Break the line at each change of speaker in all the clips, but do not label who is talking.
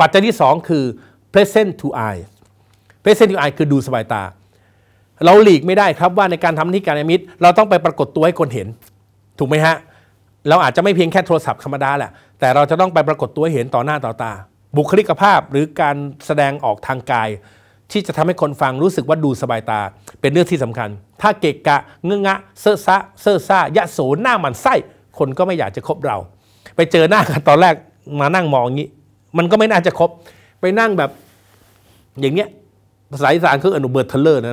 ปัจจัยที่ 2 คือ present to eye present to eye คือดูสบายตา เราหลีกไม่ได้ครับว่าในการทำนิการมิตร เราต้องไปปรากฏตัวให้คนเห็น ถูกไหมฮะ เราอาจจะไม่เพียงแค่โทรศัพท์ธรรมดาแหละแต่เราจะต้องไปปรากฏตัวให้เห็นต่อหน้าต่อตา บุคลิกภาพหรือการแสดงออกทางกาย ที่จะทำให้คนฟังรู้สึกว่าดูสบายตาเป็นเรื่องที่สำคัญ ถ้าเกะกะเงื้งะเซอซะเซอซ่ายะโสหน้ามันไส้คนก็ไม่อยากจะคบเรา ไปเจอหน้ากันตอนแรกมานั่งมองงี้มันก็ไม่น่าจะครบไปนั่งแบบอย่างเงี้ยภาษาอีสานคืออนุเบิร์ตเทเลอร์นะ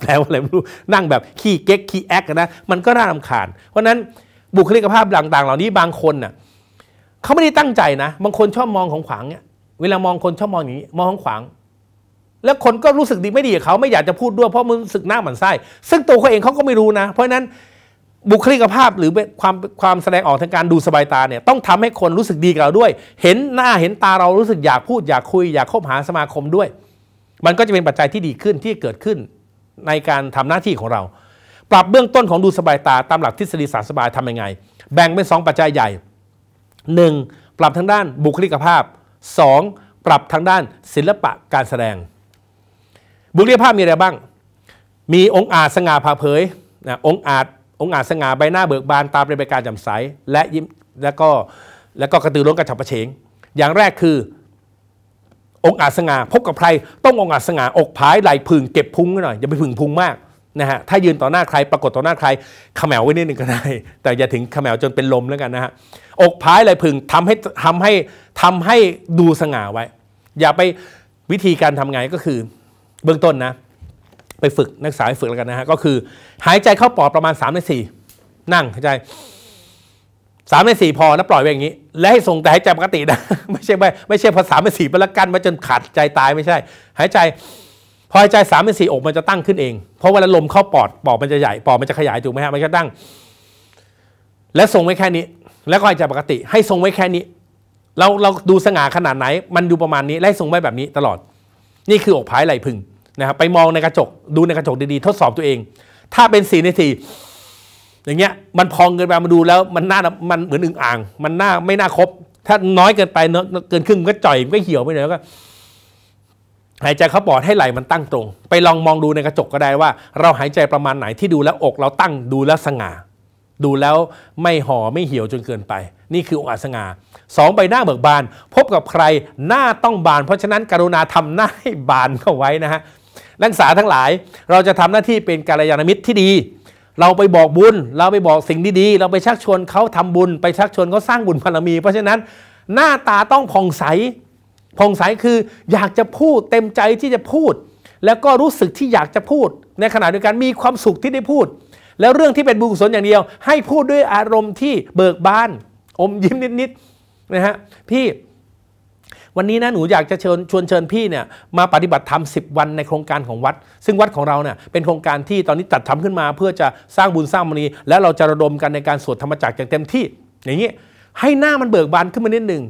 แปลว่าอะไรไม่รู้นั่งแบบขี้เก๊กขี้แอกนะมันก็น่ารำคาญเพราะนั้นบุคลิกภาพต่างๆเหล่านี้บางคนน่ะเขาไม่ได้ตั้งใจนะ บางคนชอบมองของขวางเนี่ยเวลามองคนชอบมองอย่างนี้มองของขวางแล้วคนก็รู้สึกดีไม่ดีกับเขาไม่อยากจะพูดด้วยเพราะมันรู้สึกหน้าหมันไส้ซึ่งตัวเขาเองเขาก็ไม่รู้นะ เพราะนั้นบุคลิกภาพหรือความความแสดงออกทางการดูสบายตาเนี่ยต้องทำให้คนรู้สึกดีกับเราด้วย เห็นหน้าเห็นตาเรารู้สึกอยากพูดอยากคุยอยากคบหาสมาคมด้วย มันก็จะเป็นปัจจัยที่ดีขึ้นที่เกิดขึ้น ในการทำหน้าที่ของเรา ปรับเบื้องต้นของดูสบายตาตามหลักทฤษฎีสารสบายทำยังไง แบ่งเป็น2ปัจจัยใหญ่ 1. ปรับทางด้านบุคลิกภาพ 2. ปรับทางด้านศิลปะการแสดง บุคลิกภาพมีอะไรบ้าง มีองค์อาจสง่าผ่าเผยนะองค์อาจองอาจสง่าใบหน้าเบิกบานตาเป็นใบการจำใสและยิ้มแล้วก็แล้วก็กระตือร้นกระฉับกระเฉง อย่างแรกคือ องอาจสง่าพบกับใครต้ององอาจสง่าอกผายไหลพึ่งเก็บพุงหน่อยอย่าไปพึ่งพุงมากนะฮะถ้ายืนต่อหน้าใครปรากฏต่อหน้าใครขมแวไว้นิดหนึ่งก็ได้แต่อย่าถึงขมแวจนเป็นลมแล้วกันนะฮะอกพายไหลพึงทำให้ทำให้ทำให้ดูสง่าไว้ อย่าไปวิธีการทำไงก็คือเบื้องต้นนะ ไปฝึกนักศึกษาฝึกแล้วกันนะฮะก็คือหายใจเข้าปอดประมาณ3ในสี่ นั่งหายใจสามในสี่พอแล้วปล่อยไว้อย่างนี้ และให้ส่งแต่หายใจปกตินะ ไม่ใช่ไม่ไม่ใช่พอสามในสี่ไปละกันมาจนขาดใจตายไม่ใช่ หายใจ พอหายใจสามในสี่อกมันจะตั้งขึ้นเอง เพราะเวลาลมเข้าปอดปอดมันจะใหญ่ปอดมันจะขยายถูกไหมฮะมันจะตั้ง และส่งไว้แค่นี้ แล้วก็หายใจปกติ ให้ส่งไว้แค่นี้ เราเราดูสง่าขนาดไหน มันดูประมาณนี้และส่งไว้แบบนี้ตลอด นี่คืออกผายไหลพึงนะครับ ไปมองในกระจกดูในกระจกดีๆทดสอบตัวเองถ้าเป็นสี่ในสีอย่างเงี้ย มันพองเกินไปมาดูแล้ว มันหน้ามันเหมือนอึ่งอ่างมันหน้าไม่น่าครบถ้าน้อยเกินไปเนอะเกินครึ่งมันก็จ่อยมันก็เหี่ยวไปหน่อยแล้วก็ หายใจเขาบอดให้ไหลมันตั้งตรง ไปลองมองดูในกระจกก็ได้ว่า เราหายใจประมาณไหนที่ดูแล้วอกเราตั้งดูแล้วสง่าดูแล้วไม่ห่อไม่เหี่ยวจนเกินไป นี่คือองค์อัสงาสองใบหน้าเบิกบาน พบกับใครหน้าต้องบาน เพราะฉะนั้นกรุณาทำหน้าให้บานเข้าไว้นะฮะนักศึกษาทั้งหลายเราจะทำหน้าที่เป็นการยานมิตรที่ดี เราไปบอกบุญเราไปบอกสิ่งดีๆเราไปชักชวนเขาทำบุญ ไปชักชวนเขาสร้างบุญพารมี เพราะฉะนั้นหน้าตาต้องผ่องใสผ่องใสคืออยากจะพูดเต็มใจที่จะพูด แล้วก็รู้สึกที่อยากจะพูดในขณะเดียวกันมีความสุขที่ได้พูด แล้วเรื่องที่เป็นบุญกุศลอย่างเดียว ให้พูดด้วยอารมณ์ที่เบิกบาน อมยิ้มนิดๆนะฮะพี่วันนี้นะหนูอยากจะเชิญชวนเชิญพี่เนี่ยมาปฏิบัติธรรม 10 วันในโครงการของวัด ซึ่งวัดของเราเนี่ยเป็นโครงการที่ตอนนี้จัดทำขึ้นมา เพื่อจะสร้างบุญสร้างมณีและเราจะระดมกันในการสวดธรรมจักรอย่างเต็มที่ อย่างนี้ ให้หน้ามันเบิกบานขึ้นมานิดหนึ่ง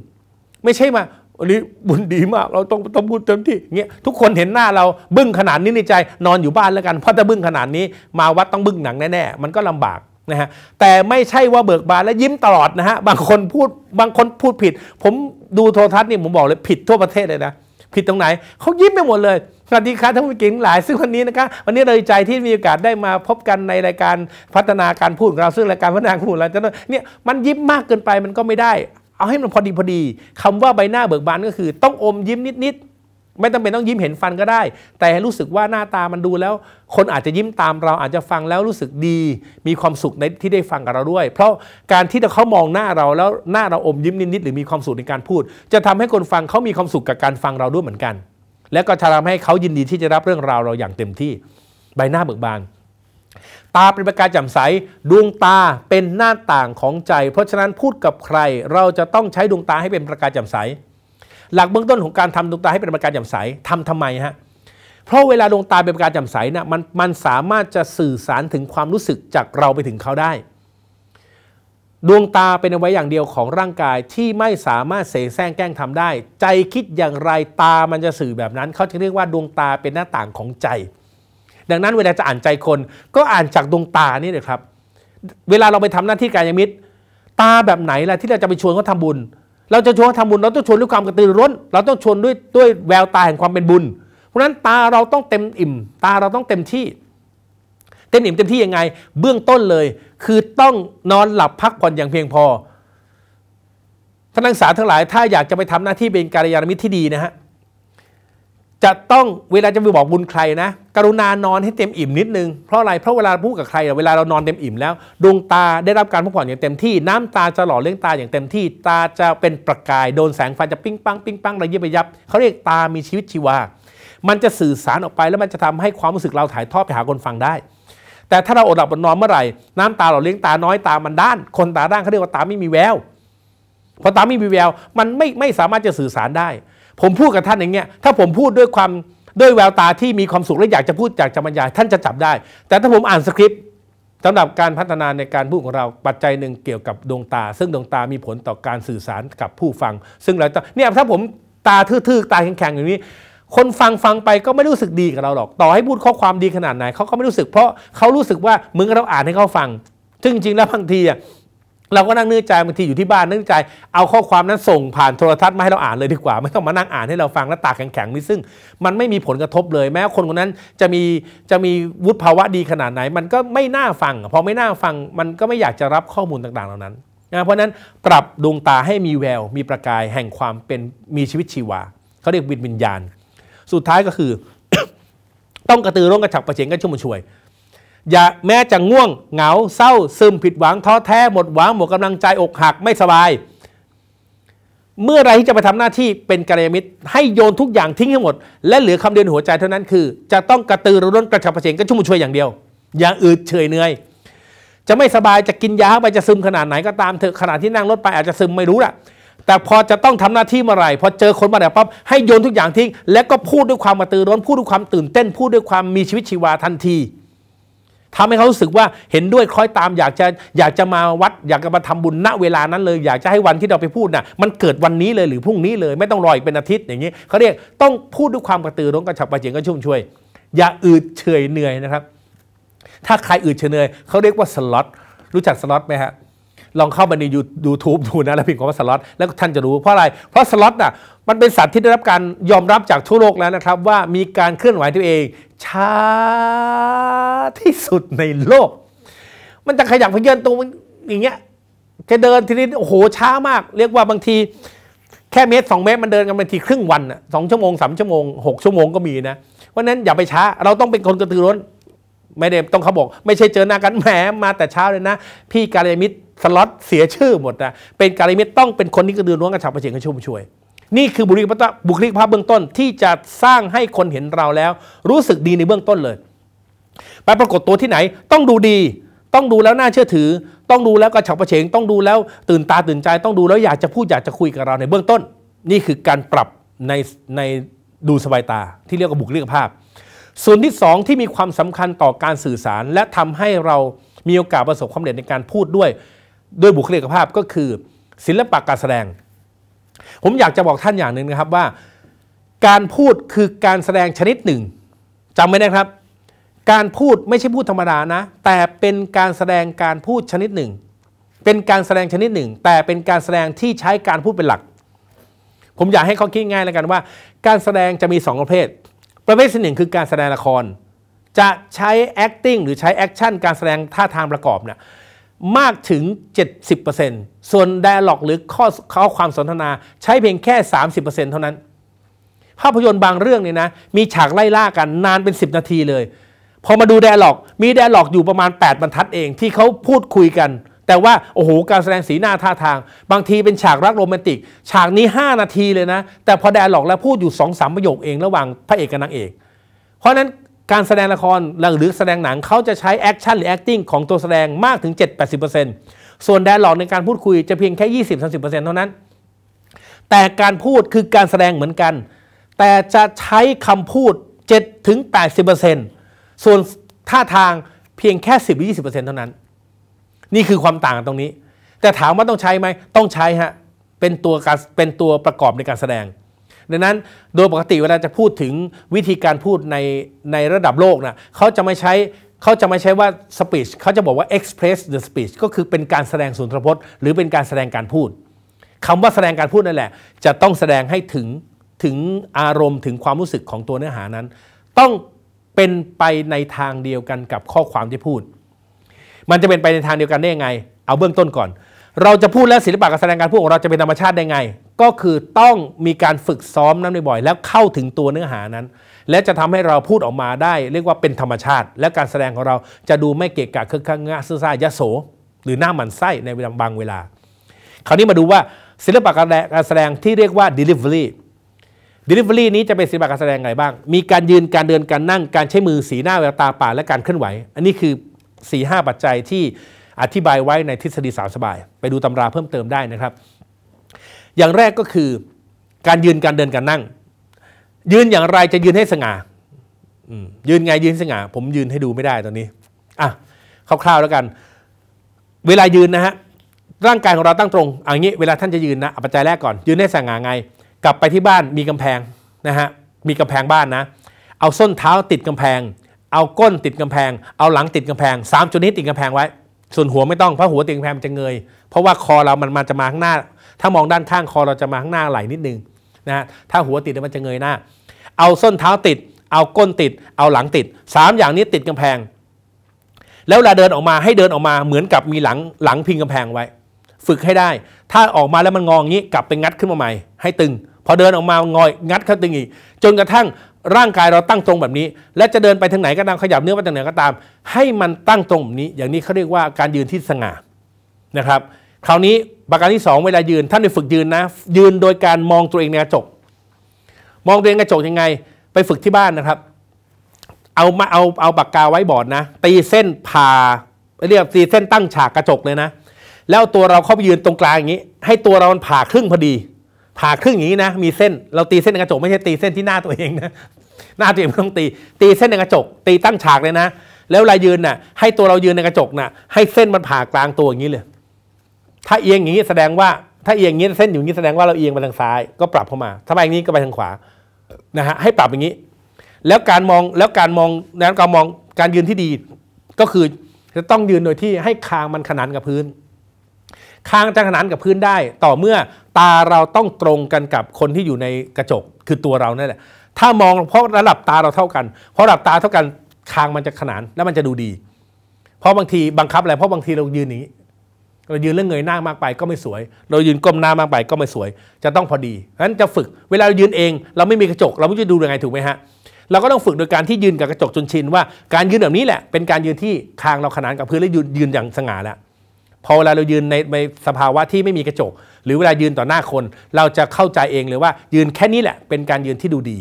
ไม่ใช่มาวันนี้บุญดีมากเราต้องต้องพูดเต็มที่เงี้ยทุกคนเห็นหน้าเราบึ้งขนาดนี้ในใจ นอนอยู่บ้านแล้วกันเพราะจะบึ้งขนาดนี้ มาวัดต้องบึ้งหนังแน่ๆมันก็ลำบากนะฮะแต่ไม่ใช่ว่าเบิกบาน และยิ้มตลอดนะฮะ บางคนพูด บางคนพูดผิด ผมดูโทรทัศน์นี่ผมบอกเลยผิดทั่วประเทศเลยนะ ผิดตรงไหน เขายิ้มไปหมดเลย สวัสดีครับท่านผู้เก่งหลายซึ่งวันนี้นะคะ วันนี้เลยใจที่มีโอกาสได้มาพบกันในรายการพัฒนาการพูดของเราซึ่งรายการพัฒนาการพูดเราจะเนี่ยมันยิ้มมากเกินไปมันก็ไม่ได้ เอาให้มันพอดีพอดีคำว่าใบหน้าเบิกบานก็คือ ต้องอมยิ้มนิดๆไม่จาเป็นต้องยิ้มเห็นฟันก็ได้ แต่รู้สึกว่าหน้าตามันดูแล้ว คนอาจจะยิ้มตามเราอาจจะฟังแล้วรู้สึกดี มีความสุขในที่ได้ฟังกับเราด้วย เพราะการที่เขามองหน้าเราแล้วหน้าเราอมยิ้มนิดๆ หรือมีความสุขในการพูด จะทำให้คนฟังเขามีความสุขกับการฟังเราด้วยเหมือนกัน และก็จะทำให้เขายินดีที่จะรับเรื่องราวเราอย่างเต็มที่ใบหน้าเบิกบานตาเป็นประกายแจ่มใสดวงตาเป็นหน้าต่างของใจ เพราะฉะนั้นพูดกับใคร เราจะต้องใช้ดวงตาให้เป็นประกายแจ่มใสหลักเบื้องต้นของการทำดวงตาให้เป็นประการจำใสทำทำไมฮะ เพราะเวลาดวงตาเป็นประการจำใสนะ่ะมันมันสามารถจะสื่อสารถึงความรู้สึกจากเราไปถึงเขาได้ ดวงตาเป็นเอาไว้อย่างเดียวของร่างกายที่ไม่สามารถเสแสร้งแกล้งทำได้ ใจคิดอย่างไรตามันจะสื่อแบบนั้น เขาจะเรียกว่าดวงตาเป็นหน้าต่างของใจ ดังนั้นเวลาจะอ่านใจคน ก็อ่านจากดวงตานี่เลยครับเวลาเราไปทำหน้าที่การยมิตร ตาแบบไหนล่ะที่เราจะไปชวนเขาทาบุญเราจะชวนทำบุญเราต้องชวนด้วยความกระตือรือร้นเราต้องชวนด้วยด้วยแววตาแห่งความเป็นบุญเพราะนั้นตาเราต้องเต็มอิ่มตาเราต้องเต็มที่ เต็มอิ่มเต็มที่ยังไง เบื้องต้นเลย คือต้องนอนหลับพักผ่อนอย่างเพียงพอท่านนักศึกษาทั้งหลาย ถ้าอยากจะไปทำหน้าที่เป็นการยานมิตรที่ดีนะฮะจะต้องเวลาจะไปบอกบุญใครนะกรุณานอนให้เต็มอิ่มนิดนึง เพราะอะไรเพราะเวลาพูดกับใครเวลาเรานอนเต็มอิ่มแล้วดวงตาได้รับการพักผ่อนอย่างเต็มที่ น้ำตาจะหล่อเลี้ยงตาอย่างเต็มที่ ตาจะเป็นประกายโดนแสงไฟจะปิ้งปังปิ้งปังระยิบระยับเขาเรียกตา มีชีวิตชีวา มันจะสื่อสารออกไปแล้วมันจะทำให้ความรู้สึกเราถ่ายทอดไปหาคนฟังได้ แต่ถ้าเราอดหลับอดนอนเมื่อไหร่น้ำตาหล่อเลี้ยงตาน้อยตามันด้าน คนตาด้านเขาเรียกว่าตาไม่มีแววพอตาไม่มีแววมันไม่ไม่สามารถจะสื่อสารได้ผมพูดกับท่านอย่างเงี้ย ถ้าผมพูดด้วยความด้วยแววตาที่มีความสุขและอยากจะพูดอยากจะบรรยายท่านจะจับได้ แต่ถ้าผมอ่านสคริปต์สำหรับการพัฒนาในการพูดของเราปัจจัยหนึ่งเกี่ยวกับดวงตา ซึ่งดวงตามีผลต่อการสื่อสารกับผู้ฟัง ซึ่งเราเนี่ยถ้าผมตาทื่อๆตาแข็งๆอย่างนี้ คนฟังฟังไปก็ไม่รู้สึกดีกับเราหรอกต่อให้พูดข้อความดีขนาดไหนเขาก็ไม่รู้สึกเพราะเขารู้สึกว่ามึงเราอ่านให้เขาฟังซึ่งจริงๆแล้วบางทีอ่ะเราก็นั่งนึกใจบางทีอยู่ที่บ้านนึกใจ เอาข้อความนั้นส่งผ่านโทรทัศน์มาให้เราอ่านเลยดีกว่า ไม่ต้องมานั่งอ่านให้เราฟังแล้วตากแข็งๆนี่ซึ่ง มันไม่มีผลกระทบเลยแม้คนคนนั้นจะมีจะมีวุฒิภาวะดีขนาดไหน มันก็ไม่น่าฟังพอไม่น่าฟังมันก็ไม่อยากจะรับข้อมูลต่างๆเหล่านั้นนะเพราะนั้นปรับดวงตาให้มีแวว มีประกายแห่งความเป็นมีชีวิตชีวาเขาเรียกวิญญาณ สุดท้ายก็คือ ต้องกระตือร้นกระฉับกระเฉงกันชุ่มชวยอย่าแม้จะง่วงเหงาเศร้า ซึมผิดหวังท้อแท้หมดหวังหมดกำลังใจอกหักไม่สบาย เมื่อไรที่จะไปทำหน้าที่เป็นกระยามิตร ให้โยนทุกอย่างทิ้งให้หมดและเหลือคำเดียวหัวใจเท่านั้นคือ จะต้องกระตือรือร้นกระฉับกระเฉงกะชุ่มช่วยอย่างเดียว อย่างอื่นเฉยเนื่อย จะไม่สบายจะกินยาไปจะซึมขนาดไหนก็ตามเถอะขาดที่นั่งรถไปอาจจะซึมไม่รู้แหละแต่พอจะต้องทำหน้าที่เมื่อไหร่พอเจอคนมาล้วปั๊บให้โยนทุกอย่างทิ้งและก็พูดด้วยความกระตือร้นพูดด้วยความตื่น เต้นพูดด้วยความมีชีวิตชีวาทันทีทำให้เขารู้สึกว่าเห็นด้วยคล้อยตามอยากจะอยากจะมาวัด อยากจะมาทำบุญณเวลานั้นเลย อยากจะให้วันที่เราไปพูดนะ่ะมันเกิดวันนี้เลยหรือพรุ่งนี้เลย ไม่ต้องรออีกเป็นอาทิตย์อย่างนี้เขาเรียกต้องพูดด้วยความกระตือร้นกระฉับกระเฉงกระชุ่มช่วยอย่าอืดเฉยเหนื่อยนะครับ ถ้าใครอืดเฉยเหนื่อยเขาเรียกว่าสล็อตรู้จักสล็อตไหมฮะลองเข้ามาในยูทูบดูนะ แล้วพิมพ์คำว่าสล็อตแล้วท่านจะรู้เพราะอะไร เพราะสล็อตน่ะมันเป็นสัตว์ที่ได้รับการยอมรับจากทั่วโลกแล้วนะครับ ว่ามีการเคลื่อนไหวตัวเอง ช้าที่สุดในโลก มันจะขยับเขย่อนตัวอย่างเงี้ยจะเดินทีนี้โอ้โหช้ามาก เรียกว่าบางทีแค่เมตรสองเมตรมันเดินกันบางทีครึ่งวันสองชั่วโมงสามชั่วโมงหกชั่วโมงก็มีนะ เพราะนั้นอย่าไปช้าเราต้องเป็นคนกระตือร้น ไม่ได้ต้องเขาบอก ไม่ใช่เจอหน้ากันแหมมาแต่เช้าเลยนะ พี่กาลยมิตรสล็อตเสียชื่อหมดนะเป็นการิเมตต้องเป็นคนนี้กระดือร้วงกระฉับกระเฉงกระชุ่มช่วย นี่คือบุคลิกภาพบุคลิกภาพเบื้องต้น ที่จะสร้างให้คนเห็นเราแล้ว รู้สึกดีในเบื้องต้นเลย ไปปรากฏตัวที่ไหนต้องดูดี ต้องดูแล้วน่าเชื่อถือ ต้องดูแล้วกระฉับกระเฉงต้องดูแล้ว ตื่นตาตื่นใจต้องดูแล้วอยากจะพูดอยากจะคุยกับเราในเบื้องต้น นี่คือการปรับในในดูสบายตาที่เรียกว่าบุคลิกภาพ ส่วนที่ 2 ที่มีความสำคัญต่อการสื่อสารและทำให้เรามีโอกาสประสบความสำเร็จในการพูดด้วยด้วยบุคลิกภาพก็คือ ศิลปะการแสดง ผมอยากจะบอกท่านอย่างหนึ่งนะครับว่า การพูดคือการแสดงชนิดหนึ่งจำไว้นะครับ การพูดไม่ใช่พูดธรรมดานะ แต่เป็นการแสดงการพูดชนิดหนึ่ง เป็นการแสดงชนิดหนึ่ง แต่เป็นการแสดงที่ใช้การพูดเป็นหลัก ผมอยากให้เขาคิดง่ายแล้วกันว่า การแสดงจะมี 2 ประเภท ประเภทที่หนึ่งคือการแสดงละคร จะใช้ acting หรือใช้ action การแสดงท่าทางประกอบเนี่ยมากถึง 70%ส่วนดร์ล็อกหรือข้อข้อความสนทนาใช้เพียงแค่ 30%เท่านั้น ภาพยนตร์บางเรื่องเนี่ยนะ มีฉากไล่ล่ากันนานเป็น 10 นาทีเลย พอมาดูแดร์ล็อก มีแดร์ล็อกอยู่ประมาณ 8 บรรทัดเองที่เขาพูดคุยกัน แต่ว่าโอ้โหการแสดงสีหน้าท่าทาง บางทีเป็นฉากรักโรแมนติก ฉากนี้ 5 นาทีเลยนะ แต่พอแดร์ล็อกแล้วพูดอยู่2อสประโยคเองระหว่างพระเอกกับนางเอกเพราะนั้นการแสดงละคร หรือแสดงหนังเขาจะใช้แอคชั่นหรือแอคติ้งของตัวแสดงมากถึง 7-80%ส่วนแดนหลอกในการพูดคุยจะเพียงแค่ 20-30%เท่านั้น แต่การพูดคือการแสดงเหมือนกัน แต่จะใช้คำพูด 7-80%ส่วนท่าทางเพียงแค่ 10-20%เท่านั้น นี่คือความต่างตรงนี้ แต่ถามว่าต้องใช้ไหม ต้องใช้ฮะ เป็นตัวการเป็นตัวประกอบในการแสดงดังนั้นโดยปกติเวลาจะพูดถึงวิธีการพูดในในระดับโลกนะเขาจะไม่ใช้เขาจะไม่ใช้ว่า speech เขาจะบอกว่า express the speech ก็คือเป็นการแสดงสุนทรพจน์ หรือเป็นการแสดงการพูดคำว่าแสดงการพูดนั่นแหละ จะต้องแสดงให้ถึงถึงอารมณ์ ถึงความรู้สึกของตัวเนื้อหานั้น ต้องเป็นไปในทางเดียวกันกับข้อความที่พูด มันจะเป็นไปในทางเดียวกันได้ยังไง เอาเบื้องต้นก่อน เราจะพูดแล้วศิลปะการแสดงการพูดของเราจะเป็นธรรมชาติได้ไงก็คือต้องมีการฝึกซ้อมนั้นบ่อยๆ แล้วเข้าถึงตัวเนื้อหานั้น และจะทำให้เราพูดออกมาได้ เรียกว่าเป็นธรรมชาติ และการแสดงของเราจะดูไม่เกะกะคึกคักงะซื่อซ่า ยะโส หรือหน้าหมันไส้ในบางเวลาคราวนี้มาดูว่าศิลปะการแสดงที่เรียกว่า delivery delivery นี้จะเป็นศิลปะการแสดงอะไรบ้าง มีการยืนการเดินการนั่งการใช้มือสีหน้าแววตาปากและการเคลื่อนไหว อันนี้คือ4ีหปัจจัยที่อธิบายไว้ในทฤษฎีสามสบายไปดูตำราเพิ่มเติมได้นะครับอย่างแรกก็คือการยืนการเดินการนั่ง ยืนอย่างไรจะยืนให้สง่ายืนไงยืนสง่าผมยืนให้ดูไม่ได้ตอนนี้อ่ะคร่าวๆแล้วกัน เวลายืนนะฮะร่างกายของเรา ตั้งตรงอย่างนี้ เวลาท่านจะยืนนะปัจจัยแรกก่อนยืนให้สง่าไง กลับไปที่บ้านมีกำแพงนะฮะมีกำแพงบ้านนะ เอาส้นเท้าติดกำแพง เอาก้นติดกำแพง เอาหลังติดกำแพง3จุดนี้ติดกำแพงไว้ ส่วนหัวไม่ต้องเพราะหัวติดกำแพงมันจะเงย เพราะว่าคอเรามันมาจะมาข้างหน้าถ้ามองด้านข้างคอเราจะมาข้างหน้าไหลนิดนึงนะถ้าหัวติดมันจะเงยหน้า เอาส้นเท้าติด เอาก้นติด เอาหลังติด 3 อย่างนี้ติดกำแพง แล้วเวลาเดินออกมาให้เดินออกมาเหมือนกับมีหลังหลังพิงกำแพงไว้ ฝึกให้ได้ ถ้าออกมาแล้วมันงองงี้กลับไปงัดขึ้นมาใหม่ ให้ตึง พอเดินออกมางอยงัดเข้าตึงอีกจนกระทั่งร่างกายเราตั้งตรงแบบนี้ และจะเดินไปทางไหนก็ตามขยับเนื้อไปทางไหนก็ตาม ให้มันตั้งตรงแบบนี้ อย่างนี้เขาเรียกว่าการยืนที่สง่านะครับคราวนี้ประการที่2เวลายืนท่านไปฝึกยืนนะยืนโดยการมองตัวเองในกระจก มองตัวเองกระจกยังไง ไปฝึกที่บ้านนะครับ เอามาเอาเอาปากกาไว้บอร์ดนะตีเส้นผ่าเรียกตีเส้นตั้งฉากกระจกเลยนะแล้วตัวเราเข้าไปยืนตรงกลางอย่างนี้ ให้ตัวเรามันผ่าครึ่งพอดี ผ่าครึ่งอย่างนี้นะมีเส้น เราตีเส้นในกระจกไม่ใช่ตีเส้นที่หน้าตัวเองนะหน้าตัวเองไม่ต้องตี ตีเส้นในกระจก ตีตั้งฉากเลยนะแล้วลายยืนน่ะ ให้ตัวเรายืนในกระจกน่ะให้เส้นมันผ่ากลางตัวอย่างนี้เลยถ้าเอียงอย่างนี้แสดงว่าถ้าเอียงอย่างนี้เส้นอยู่อย่างนี้แสดงว่าเราเอียงไปทางซ้ายก็ปรับเข้ามา ถ้าไปอย่างนี้ก็ไปทางขวานะฮะ ให้ปรับอย่างนี้ แล้วการมองแล้วการมองแล้วการมองการยืนที่ดี ก็คือจะต้องยืนโดยที่ให้คางมันขนานกับพื้น คางจะขนานกับพื้นได้ต่อเมื่อตาเราต้องตรงกันกับคนที่อยู่ในกระจกคือตัวเรานั่นแหละถ้ามองเพราะระดับตาเราเท่ากันเพราะระดับตาเท่ากันคางมันจะขนานแล้วมันจะดูดี เพราะบางทีบังคับอะไรเพราะบางทีเรายืนอย่างนี้เรายืนเรื่องเงยหน้ามากไปก็ไม่สวย เรายืนก้มหน้ามากไปก็ไม่สวย จะต้องพอดีฉะนั้นจะฝึก เวลาเรายืนเองเราไม่มีกระจก เราไม่รู้จะดูยังไงถูกไหมฮะเราก็ต้องฝึกโดยการที่ยืนกับกระจกจนชินว่าการยืนแบบนี้แหละ เป็นการยืนที่คางเราขนานกับพื้น และยืนยืนอย่างสง่าแล้วพอเวลาเรายืนในในสภาวะที่ไม่มีกระจก หรือเวลายืนต่อหน้าคนเราจะเข้าใจเองเลยว่ายืนแค่นี้แหละ เป็นการยืนที่ดูดี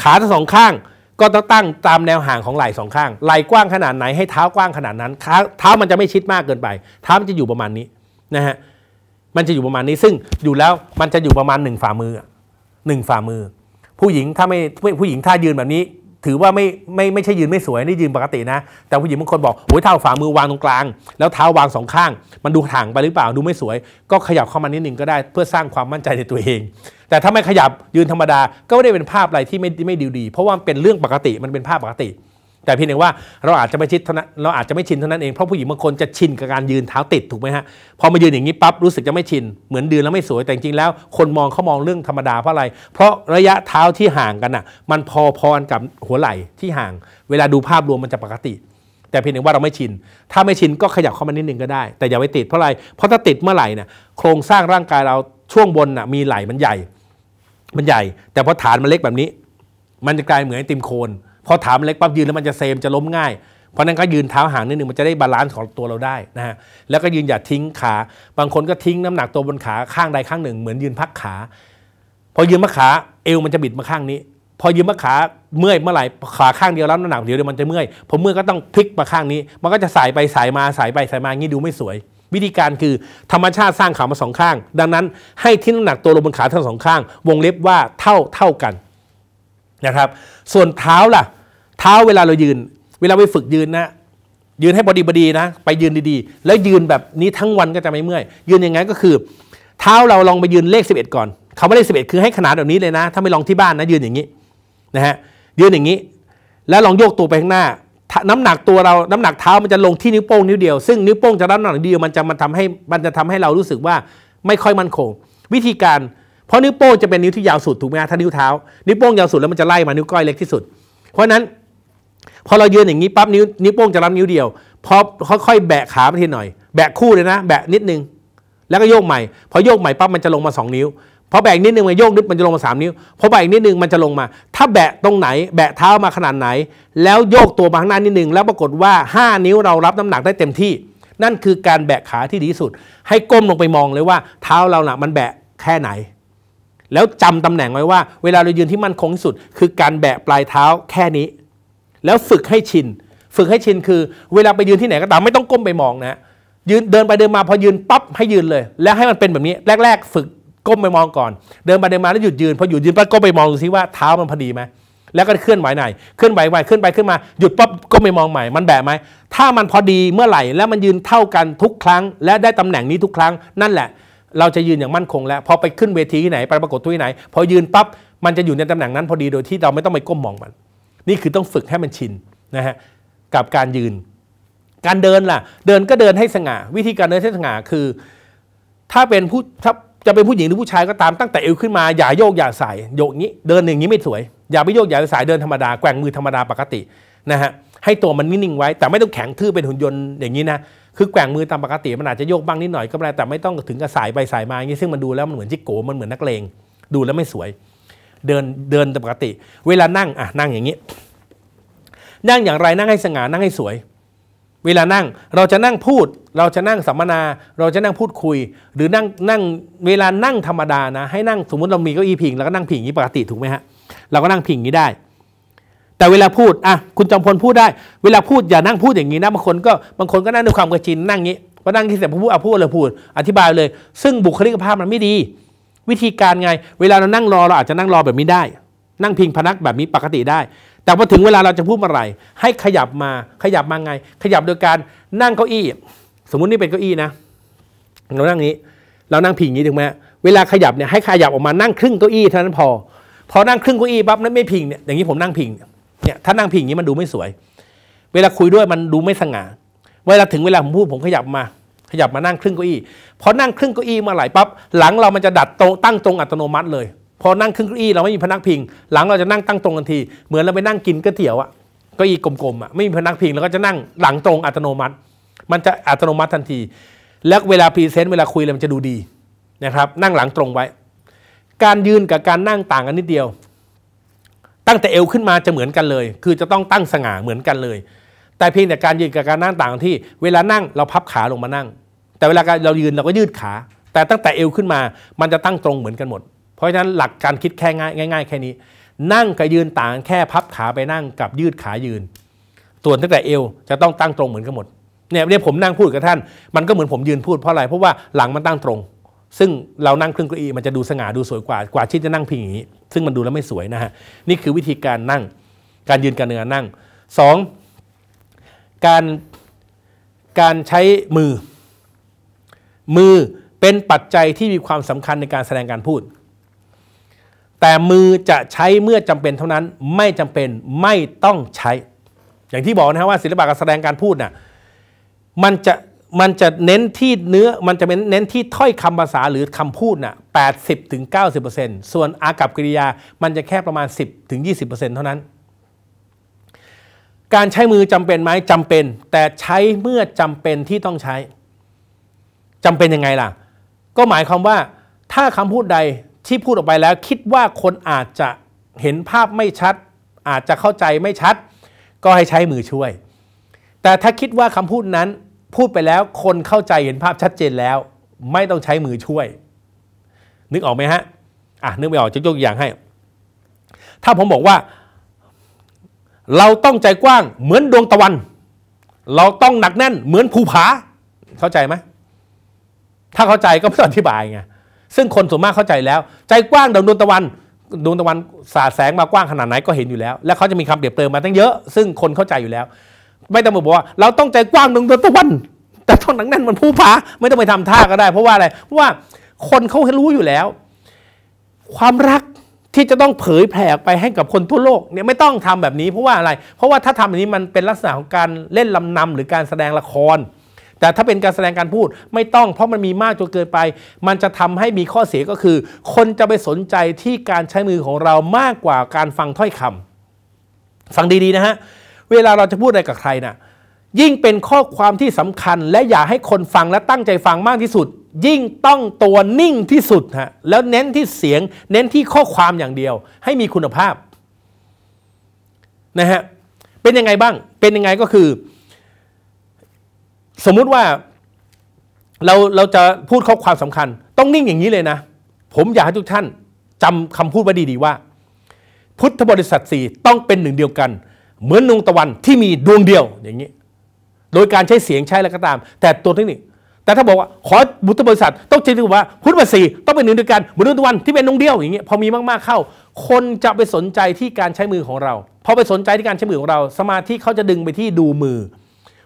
ขาทั้งสองข้างก็ต้องตั้งตามแนวห่างของไหล่สองข้าง ไหล่กว้างขนาดไหนให้เท้ากว้างขนาดนั้น เท้ามันจะไม่ชิดมากเกินไปเท้ามันจะอยู่ประมาณนี้นะฮะมันจะอยู่ประมาณนี้ซึ่งอยู่แล้วมันจะอยู่ประมาณหนึ่งฝ่ามือหนึ่งฝ่ามือ ผู้หญิงถ้าไม่ผู้หญิงถ้ายืนแบบนี้ถือว่าไม่ไม่ไม่ใช่ยืนไม่สวยนี่ยืนปกตินะ แต่ผู้หญิงบางคนบอกโอ้ยเท้าฝ่ามือวางตรงกลางแล้วเท้าวางสองข้าง มันดูถ่างไปหรือเปล่าดูไม่สวย ก็ขยับเข้ามานิดนึงก็ได้เพื่อสร้างความมั่นใจในตัวเอง แต่ถ้าไม่ขยับยืนธรรมดาก็ไม่ได้เป็นภาพอะไรที่ไม่ไม่ดีดีเพราะว่าเป็นเรื่องปกติมันเป็นภาพปกติแต่เพียงแต่ว่าเราอาจจะไม่ชินเราอาจจะไม่ชินเท่านั้นเองเพราะผู้หญิงบางคนจะชินกับการยืนเท้าติดถูกไหมฮะพอมายืนอย่างนี้ปั๊บรู้สึกจะไม่ชิน เหมือนเดืนแล้วไม่สวยแต่จริงแล้ว คนมองเขามองเรื่องธรรมดาเพราะอะไร เพราะระยะเท้าที่ห่างกันน่ะมันพอพนกับหัวไหล่ที่ห่าง เวลาดูภาพรวมมันจะปกติ แต่เพียงแต่ว่าเราไม่ชิน ถ้าไม่ชินก็ขยับเข้ามานิดนึงก็ได้แต่อย่าไปติดเพราะอะไรเพราะถ้าติดเมื่อไหร่น่ะโครงสร้างร่างกายเราช่วงบนน่ะมีไหล่มันใหญ่ มันใหญ่ แต่พอฐานมันเล็กแบบนี้ มันจะกลายเหมือนไอติมโคนพอถามเล็กปั๊บยืนแล้วมันจะเซมจะล้มง่าย เพราะนั้นก็ยืนเท้าห่างนิดนึงมันจะได้บาลานซ์ของตัวเราได้นะฮะ แล้วก็ยืนอย่าทิ้งขา บางคนก็ทิ้งน้ำหนักตัวบนขาข้างใดข้างหนึ่ง เหมือนยืนพักขา พอยืนมัดขา เอวมันจะบิดมาข้างนี้ พอยืนมัดขาเมื่อยเมื่อไหร่ขาข้างเดียว แล้วน้ำหนักเดียวเดียวมันจะเมื่อยพอเมื่อยก็ต้องพลิกมาข้างนี้ มันก็จะสายไปสายมาสายไปสายมางี้ดูไม่สวย วิธีการคือธรรมชาติสร้างขามาสองข้าง ดังนั้น ให้ทิ้งน้ำหนักตัวลงบนขาทั้งสองข้าง วงเล็บว่าเท่าเท่ากันนะครับส่วนเท้าล่ะเท้าเวลาเรายืนเวลาไปฝึกยืนนะ ยืนให้บอดีบอดีนะไปยืนดีๆ แล้วยืนแบบนี้ทั้งวันก็จะไม่เมื่อยยืนอย่างนง้ก็คือ เท้าเราลองไปยืนเลข 11 ก่อนาไม่าเลข11 คือให้ขนาดแบบนี้เลยนะ ถ้าไม่ลองที่บ้านนะยืนอย่างนี้นะฮะยืนอย่างนี้ แล้วลองโยกตัวไปข้างหน้าน้ำหนักตัวเราน้ำหนักเท้ามันจะลงที่นิ้วโป้งนิ้วเดียว ซึ่งนิ้วโป้งจะรับน้ำหนักเดียว มันจะมันทำให้มันจะทำให้เรารู้สึกว่าไม่ค่อยมั่นคงวิธีการพราะนิ้วโป้งจะเป็นนิ้วที่ยาวสุดถูกไหมถ้านิ้วเท้านิ้วโป้งยาวสุดแล้วมันจะไล่มานิ้วก้อยเล็กที่สุด เพราะนั้นพอเรายืนอย่างนี้ปั๊บนิ้วนิ้วโป้งจะรับนิ้วเดียวพอค่อยๆแบะขาไปทีหน่อย แบะคู่เลยนะ แบะนิดนึงแล้วก็โยกใหม่ พอโยกใหม่ปั๊บมันจะลงมา2นิ้วพอแบะอีกนิดนึงมันโยกนิดมันจะลงมา 3 นิ้วพอแบะอีกนิดนึงมันจะลงมา ถ้าแบะตรงไหนแบะเท้ามาขนาดไหน แล้วโยกตัวมาข้างหน้านิดนึงแล้วปรากฏว่า 5 นิ้วเรารับน้ำหนักได้เต็มที่ นั่นคือการแบะขาที่ดีที่สุด ให้ก้มลงไปมองเลยว่าเท้าเราหนักมันแบะแค่ไหนแล้วจำตำแหน่งไว้ว่าเวลาเรายืนที่มั่นคงที่สุด คือการแบะปลายเท้าแค่นี้ แล้วฝึกให้ชิน ฝึกให้ชินคือเวลาไปยืนที่ไหนก็ตามไม่ต้องก้มไปมองนะยืนเดินไปเดินมา พอยืน ปั๊บให้ยืนเลย แล้วให้มันเป็นแบบนี้แรก ๆ ฝึกก้มไปมองก่อน เดินไปเดินมาแล้วหยุดยืนพอหยุดยืนปั๊บก้มไปมองดูซิว่าเท้ามันพอดีไหมแล้วก็เคลื่อนไหวไหนเคลื่อนไหวไหวเคลื่อนไปขึ้นมาหยุดปั๊บก็ไปมองใหม่ มันแบะไหมถ้ามันพอดีเมื่อไหร่แล้วมันยืนเท่ากันทุกครั้ง และได้ตำแหน่งนี้ทุกครั้งนั่นแหละเราจะยืนอย่างมั่นคงแล้วพอไปขึ้นเวทีที่ไหน ไปปรากฏที่ไหน พอยืนปั๊บมันจะอยู่ในตำแหน่งนั้น พอดีโดยที่เราไม่ต้องไปก้มมองมัน นี่คือต้องฝึกให้มันชินนะฮะกับการยืน การเดินล่ะเดินก็เดินให้สง่าวิธีการเดินให้สง่าคือถ้าเป็นผู้ถ้าจะเป็นผู้หญิงหรือผู้ชายก็ตามตั้งแต่เอวขึ้นมาอย่าโยกอย่าสายโยกนี้เดินอย่างนี้ไม่สวยอย่าไปโยกอย่าสายเดินธรรมดาแกว่งมือธรรมดาปกตินะฮะให้ตัวมันนิ่งๆไว้ แต่ไม่ต้องแข็งทื่อเป็นหุ่นยนต์อย่างนี้นะคือ แกว่งมือตามปกติ มันอาจจะโยกบ้างนิดหน่อยก็ไม่ด้แต่ไม่ต้องถึงกระสายไปสายมาอย่างนี้ซึ่งมันดูแล้วมันเหมือนจิกโกมันเหมือนนักเลงดูแล้วไม่สวย เดินเดินตามปกติ เวลานั่งอ่ะนั่งอย่างนี้ นั่งอย่างไรนั่งให้สง่านั่งให้สวยเวลานั่งเราจะนั่งพูดเราจะนั่งสัมมนา เราจะนั่งพูดคุย หรือนั่งนั่งเวลานั่งธรรมดานะ ให้นั่งสมมติเรามีเก้าอี้พิง แล้วก็นั่งพิงอย่างนี้ปกติถูกไหมฮะเราก็นั่งพิงอย่างนี้ได้แต่เวลาพูด อ่ะ คุณจอมพลพูดได้ เวลาพูดอย่านั่งพูดอย่างนี้นะบางคนก็บางคนก็นั่งด้วยความกระชิน นั่งงี้พอนั่งที่เสร็จพูดอ่ะพูดเลยพูด อธิบายเลย ซึ่งบุคลิกภาพมันไม่ดี วิธีการไง เวลาเรานั่งรอเราอาจจะนั่งรอแบบนี้ได้ นั่งพิงพนักแบบนี้ปกติได้ แต่พอถึงเวลาเราจะพูดเมื่อไหร่ ให้ขยับมา ขยับมาไง ขยับโดยการนั่งเก้าอี้ สมมุตินี่เป็นเก้าอี้นะ เรานั่งนี้ เรานั่งพิงนี้ถูกไหมเวลาขยับเนี่ยให้ขยับออกมา นั่งครึ่งเก้าอี้เท่านั้นพอ พอนั่งครึ่งเก้าอี้ปั๊บนั้นไม่พิงเนี่ยอย่างนี้ผมนั่งพิงเนี่ยเนี่ยถ้านั่งพิงอย่างนี้มันดูไม่สวย เวลาคุยด้วยมันดูไม่สง่าเวลาถึงเวลาผมพูดผมขยับมา ขยับมานั่งครึ่งเก้าอี้ พอนั่งครึ่งเก้าอี้มาไหลปั๊บ หลังเรามันจะดัดตรงตั้งตรงอัตโนมัติเลย พอนั่งครึ่งเก้าอี้เราไม่มีพนักพิง หลังเราจะนั่งตั้งตรงทันที เหมือนเราไปนั่งกินก๋วยเตี๋ยวอะก็อีกลมๆอะไม่มีพนักพิงเราก็จะนั่งหลังตรงอัตโนมัติ มันจะอัตโนมัติทันที แล้วเวลาพรีเซนต์เวลาคุยอะไรมันจะดูดีนะครับ นั่งหลังตรงไว้ การยืนกับการนั่งต่างกันนิดเดียวตั้งแต่เอวขึ้นมาจะเหมือนกันเลย คือจะต้องตั้งสง่าเหมือนกันเลย แต่เพียงแต่การยืนกับการนั่งต่างที่ เวลานั่งเราพับขาลงมานั่ง แต่เวลาเรายืนเราก็ยืดขา แต่ตั้งแต่เอวขึ้นมา มันจะตั้งตรงเหมือนกันหมด เพราะฉะนั้นหลักการคิดแค่ง่ายง่ายแค่นี้ นั่งกับยืนต่างแค่พับขาไปนั่งกับยืดขายืน ส่วนตั้งแต่เอวจะต้องตั้งตรงเหมือนกันหมด เนี่ยเนี่ยผมนั่งพูดกับท่าน มันก็เหมือนผมยืนพูดเพราะอะไร เพราะว่าหลังมันตั้งตรงซึ่งเรานั่งครึ่งเก้าอี้มันจะดูสง่าดูสวยกว่ากว่าที่จะนั่งพิงอย่างนี้ซึ่งมันดูแล้วไม่สวยนะฮะนี่คือวิธีการนั่งการยืนการเื้อนั่ง 2. การการใช้มือ มือเป็นปัจจัยที่มีความสำคัญในการแสดงการพูด แต่มือจะใช้เมื่อจำเป็นเท่านั้นไม่จำเป็นไม่ต้องใช้ อย่างที่บอกนะฮะว่า ศิลปะการแสดงการพูดนะ่ะมันจะมันจะเน้นที่เนื้อ มันจะเน้นเนน้ที่ถ้อยคำภาษาหรือคำพูดน่ะแปดสิบถึงเก้าสิบเปอร์เซ็นต์ส่วนอากับกิริยา มันจะแค่ประมาณสิบถึงยี่สิบเปอร์เซ็นต์เท่านั้น การใช้มือจำเป็นไหมจำเป็น แต่ใช้เมื่อจำเป็นที่ต้องใช้ จำเป็นยังไงล่ะ ก็หมายความว่า ถ้าคำพูดใดที่พูดออกไปแล้ว คิดว่าคนอาจจะเห็นภาพไม่ชัด อาจจะเข้าใจไม่ชัด ก็ให้ใช้มือช่วย แต่ถ้าคิดว่าคำพูดนั้นพูดไปแล้วคนเข้าใจเห็นภาพชัดเจนแล้ว ไม่ต้องใช้มือช่วย นึกออกไหมฮะ อ่ะนึกไม่ออกจะยกอย่างให้ ถ้าผมบอกว่า เราต้องใจกว้างเหมือนดวงตะวัน เราต้องหนักแน่น เหมือนภูผา เข้าใจไหมถ้าเข้าใจก็ไม่ต้องอธิบายไงซึ่งคนส่วนมากเข้าใจแล้ว ใจกว้างดังดวงตะวันดวงตะวัน สาดแสงมากว้างขนาดไหนก็เห็นอยู่แล้ว และเขาจะมีคำเปรียบเติมมาตั้งเยอะซึ่งคนเข้าใจอยู่แล้วไม่ต้องบอกว่าเราต้องใจกว้างหนึ่งตะวัน แต่ต้องหนังแน่นมันผู้พาไม่ต้องไปทำท่าก็ได้ เพราะว่าอะไร เพราะว่าคนเขาหรู้อยู่แล้ว ความรักที่จะต้องเผยแผ่ออกไปให้กับคนทั่วโลกเนี่ยไม่ต้องทำแบบนี้ เพราะว่าอะไร เพราะว่าถ้าทำแบบนี้มันเป็นลักษณะของการเล่นลำนำ หรือการแสดงละคร แต่ถ้าเป็นการแสดงการพูด ไม่ต้อง เพราะมันมีมากจนเกินไป มันจะทำให้มีข้อเสียก็คือ คนจะไปสนใจที่การใช้มือของเรามากกว่าการฟังถ้อยคำฟังดีๆนะฮะเวลาเราจะพูดอะไรกับใครนะ่ะ ยิ่งเป็นข้อความที่สำคัญ และอย่าให้คนฟังและตั้งใจฟังมากที่สุด ยิ่งต้องตัวนิ่งที่สุดฮะ แล้วเน้นที่เสียง เน้นที่ข้อความอย่างเดียว ให้มีคุณภาพนะฮะ เป็นยังไงบ้าง เป็นยังไงก็คือ สมมุติว่าเราเราจะพูดข้อความสำคัญ ต้องนิ่งอย่างนี้เลยนะ ผมอยากให้ทุกท่านจำคำพูดไว้ดีๆว่า พุทธบริษัทสี่ต้องเป็นหนึ่งเดียวกันเหมือนดวงตะวันที่มีดวงเดียวอย่างนี้ โดยการใช้เสียงใช้อะไรก็ตาม แต่ตัวเทคนิคแต่ถ้าบอกว่าขอบุตรบริษัทต้องเจริญว่าพุทธบริษีต้องเป็นหนึ่งเดียวกัน เหมือนดวงตะวันที่เป็นดวงเดียวอย่างนี้พอมีมากๆเข้า คนจะไปสนใจที่การใช้มือของเราพอไปสนใจที่การใช้มือของเรา สมาธิเขาจะดึงไปที่ดูมือ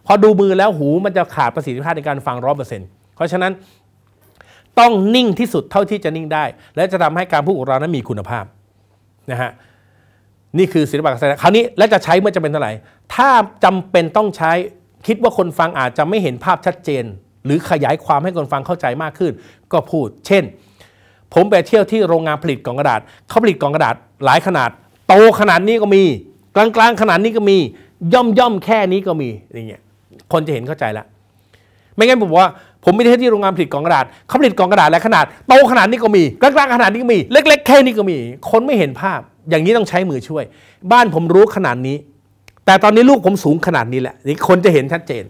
พอดูมือแล้วหูมันจะขาดประสิทธิภาพในการฟังร้อยเปอร์เซ็นต์เพราะฉะนั้น ต้องนิ่งที่สุดเท่าที่จะนิ่งได้ และจะทำให้การพูดของเรานั้นมีคุณภาพนะฮะนี่คือศิลปะการแสดงคราวนี้และจะใช้ เมื่อจะเป็นเท่าไหร่ถ้าจำเป็นต้องใช้คิดว่าคนฟังอาจจะไม่เห็นภาพชัดเจน หรือขยายความให้คนฟังเข้าใจมากขึ้น ก็พูด เช่น ผมไปเที่ยวที่โรงงานผลิตกล่องกระดาษ เขาผลิตกล่องกระดาษหลายขนาด โตขนาดนี้ก็มี กลางๆขนาดนี้ก็มี ย่อมย่อมแค่นี้ก็มีอย่างเงี้ยคนจะเห็นเข้าใจละไม่งั้นผมว่า ผมไปเที่ยวที่โรงงานผลิตกล่องกระดาษเขาผลิตกล่องกระดาษหลายขนาดโตขนาดนี้ก็มีกลางๆขนาดนี้ก็มี เล็ก ๆ แค่นี้ก็มี คนไม่เห็นภาพอย่างนี้ต้องใช้มือช่วย บ้านผมรู้ขนาดนี้ แต่ตอนนี้ลูกผมสูงขนาดนี้แหละนี่คนจะเห็นชัดเจน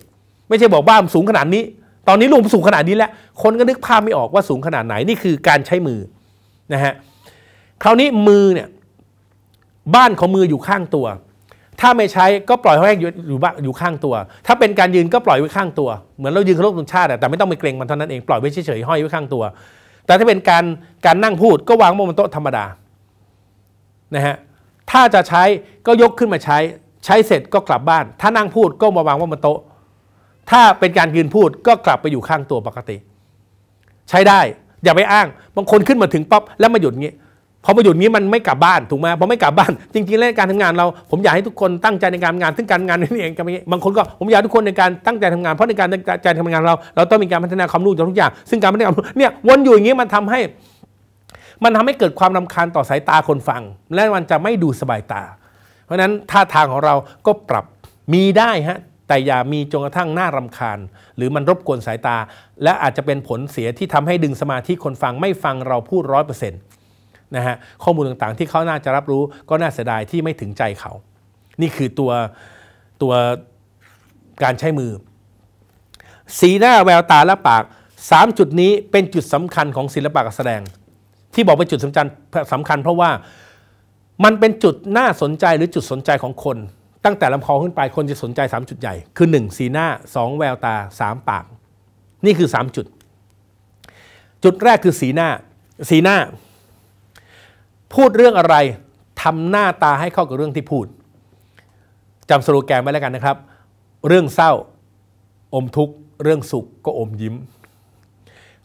ไม่ใช่บอกบ้านสูงขนาดนี้ ตอนนี้ลูกผมสูงขนาดนี้แล้ว คนก็นึกภาพไม่ออกว่าสูงขนาดไหนนี่คือการใช้มือนะฮะคราวนี้มือเนี่ยบ้านของมืออยู่ข้างตัว ถ้าไม่ใช้ก็ปล่อยให้อยู่บ้านอยู่ข้างตัว ถ้าเป็นการยืนก็ปล่อยไว้ข้างตัวเหมือนเรายืนเคารพธงชาติแต่ไม่ต้องไปเกรงมันเท่านั้นเองปล่อยไว้เฉยๆห้อยไว้ข้างตัว แต่ถ้าเป็นการการนั่งพูดก็วางบนโต๊ะธรรมดานะฮะถ้าจะใช้ก็ยกขึ้นมาใช้ ใช้เสร็จก็กลับบ้าน ถ้านั่งพูดก็มาวางว่าันโต๊ะ ถ้าเป็นการยืนพูดก็กลับไปอยู่ข้างตัวปกติ ใช้ได้อย่าไปอ้างบางคนขึ้นมาถึงปั๊บแล้วมาหยุดงี้พอมาหยุดงี้มันไม่กลับบ้านถูกไหมพอไม่กลับบ้าน จริงๆแล้วการทำงานเราผมอยากให้ทุกคนตั้งใจในการทำงานซึ่งการงานนี่เองบางคนก็ผมอยากทุกคนในการตั้งใจทำงานเพราะในการตั้งใจทำงานเรา เราต้องมีการพัฒนาความรู้ทุกอย่าง ซึ่งการพัฒนาคูเนี่ยวนอยู่อย่างนี้มันทำให้มันทำให้เกิดความราคาญต่อสายตาคนฟัง และมันจะไม่ดูสบายตา เพราะนั้น ท่าทางของเราก็ปรับมีได้ฮะแต่อย่ามีจนกระทั่งหน้ารำคาญหรือมันรบกวนสายตา และอาจจะเป็นผลเสียที่ทำให้ดึงสมาธิคนฟังไม่ฟังเราพูดร้อยเปอร์เซ็นต์นะฮะข้อมูลต่างๆที่เขาน่าจะรับรู้ก็น่าเสียดายที่ไม่ถึงใจเขา นี่คือตัวตัวการใช้มือ สีหน้าแววตาและปาก3จุดนี้เป็นจุดสำคัญของศิลปะการแสดงที่บอกเป็นจุดสำคัญสำคัญเพราะว่ามันเป็นจุดน่าสนใจหรือจุดสนใจของคน ตั้งแต่ลำคอขึ้นไปคนจะสนใจ 3 จุดใหญ่ คือ 1 สีหน้า 2 แววตา3ปากนี่คือ3จุดจุดแรกคือสีหน้าสีหน้า พูดเรื่องอะไรทำหน้าตาให้เข้ากับเรื่องที่พูดจำสโลแกนไว้แล้วกันนะครับ เรื่องเศร้าอมทุกข์ เรื่องสุขก็อมยิ้ม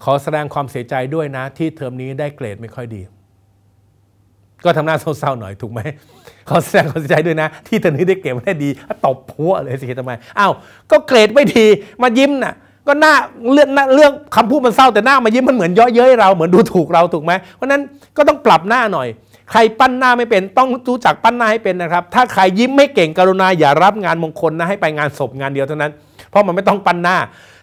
ขอแสดงความเสียใจด้วยนะ ที่เทอมนี้ได้เกรดไม่ค่อยดี ก็ทำหน้าเศร้าๆหน่อยถูกไหมขอแสดงความเสียใจด้วยนะ ที่เทอมนี้ได้เกรดไม่ได้ดีตบพัวเลยสิทำไมอ้าวก็เกรดไม่ดี มายิ้มนะ่ะก็หน้าเรื่องเรื่องคำพูดมันเศร้า แต่หน้ามายิ้มมันเหมือนเยอะเย้ยเราเหมือนดูถูกเราถูกไหมเพราะนั้นก็ต้องปรับหน้าหน่อย ใครปั้นหน้าไม่เป็นต้องรู้จักปั้นหน้าให้เป็นนะครับ ถ้าใครยิ้มไม่เก่งกรุณาอย่ารับงานมงคลนะให้ไปงานศพงานเดียวเท่านั้นเพราะมันไม่ต้องปั้นหน้า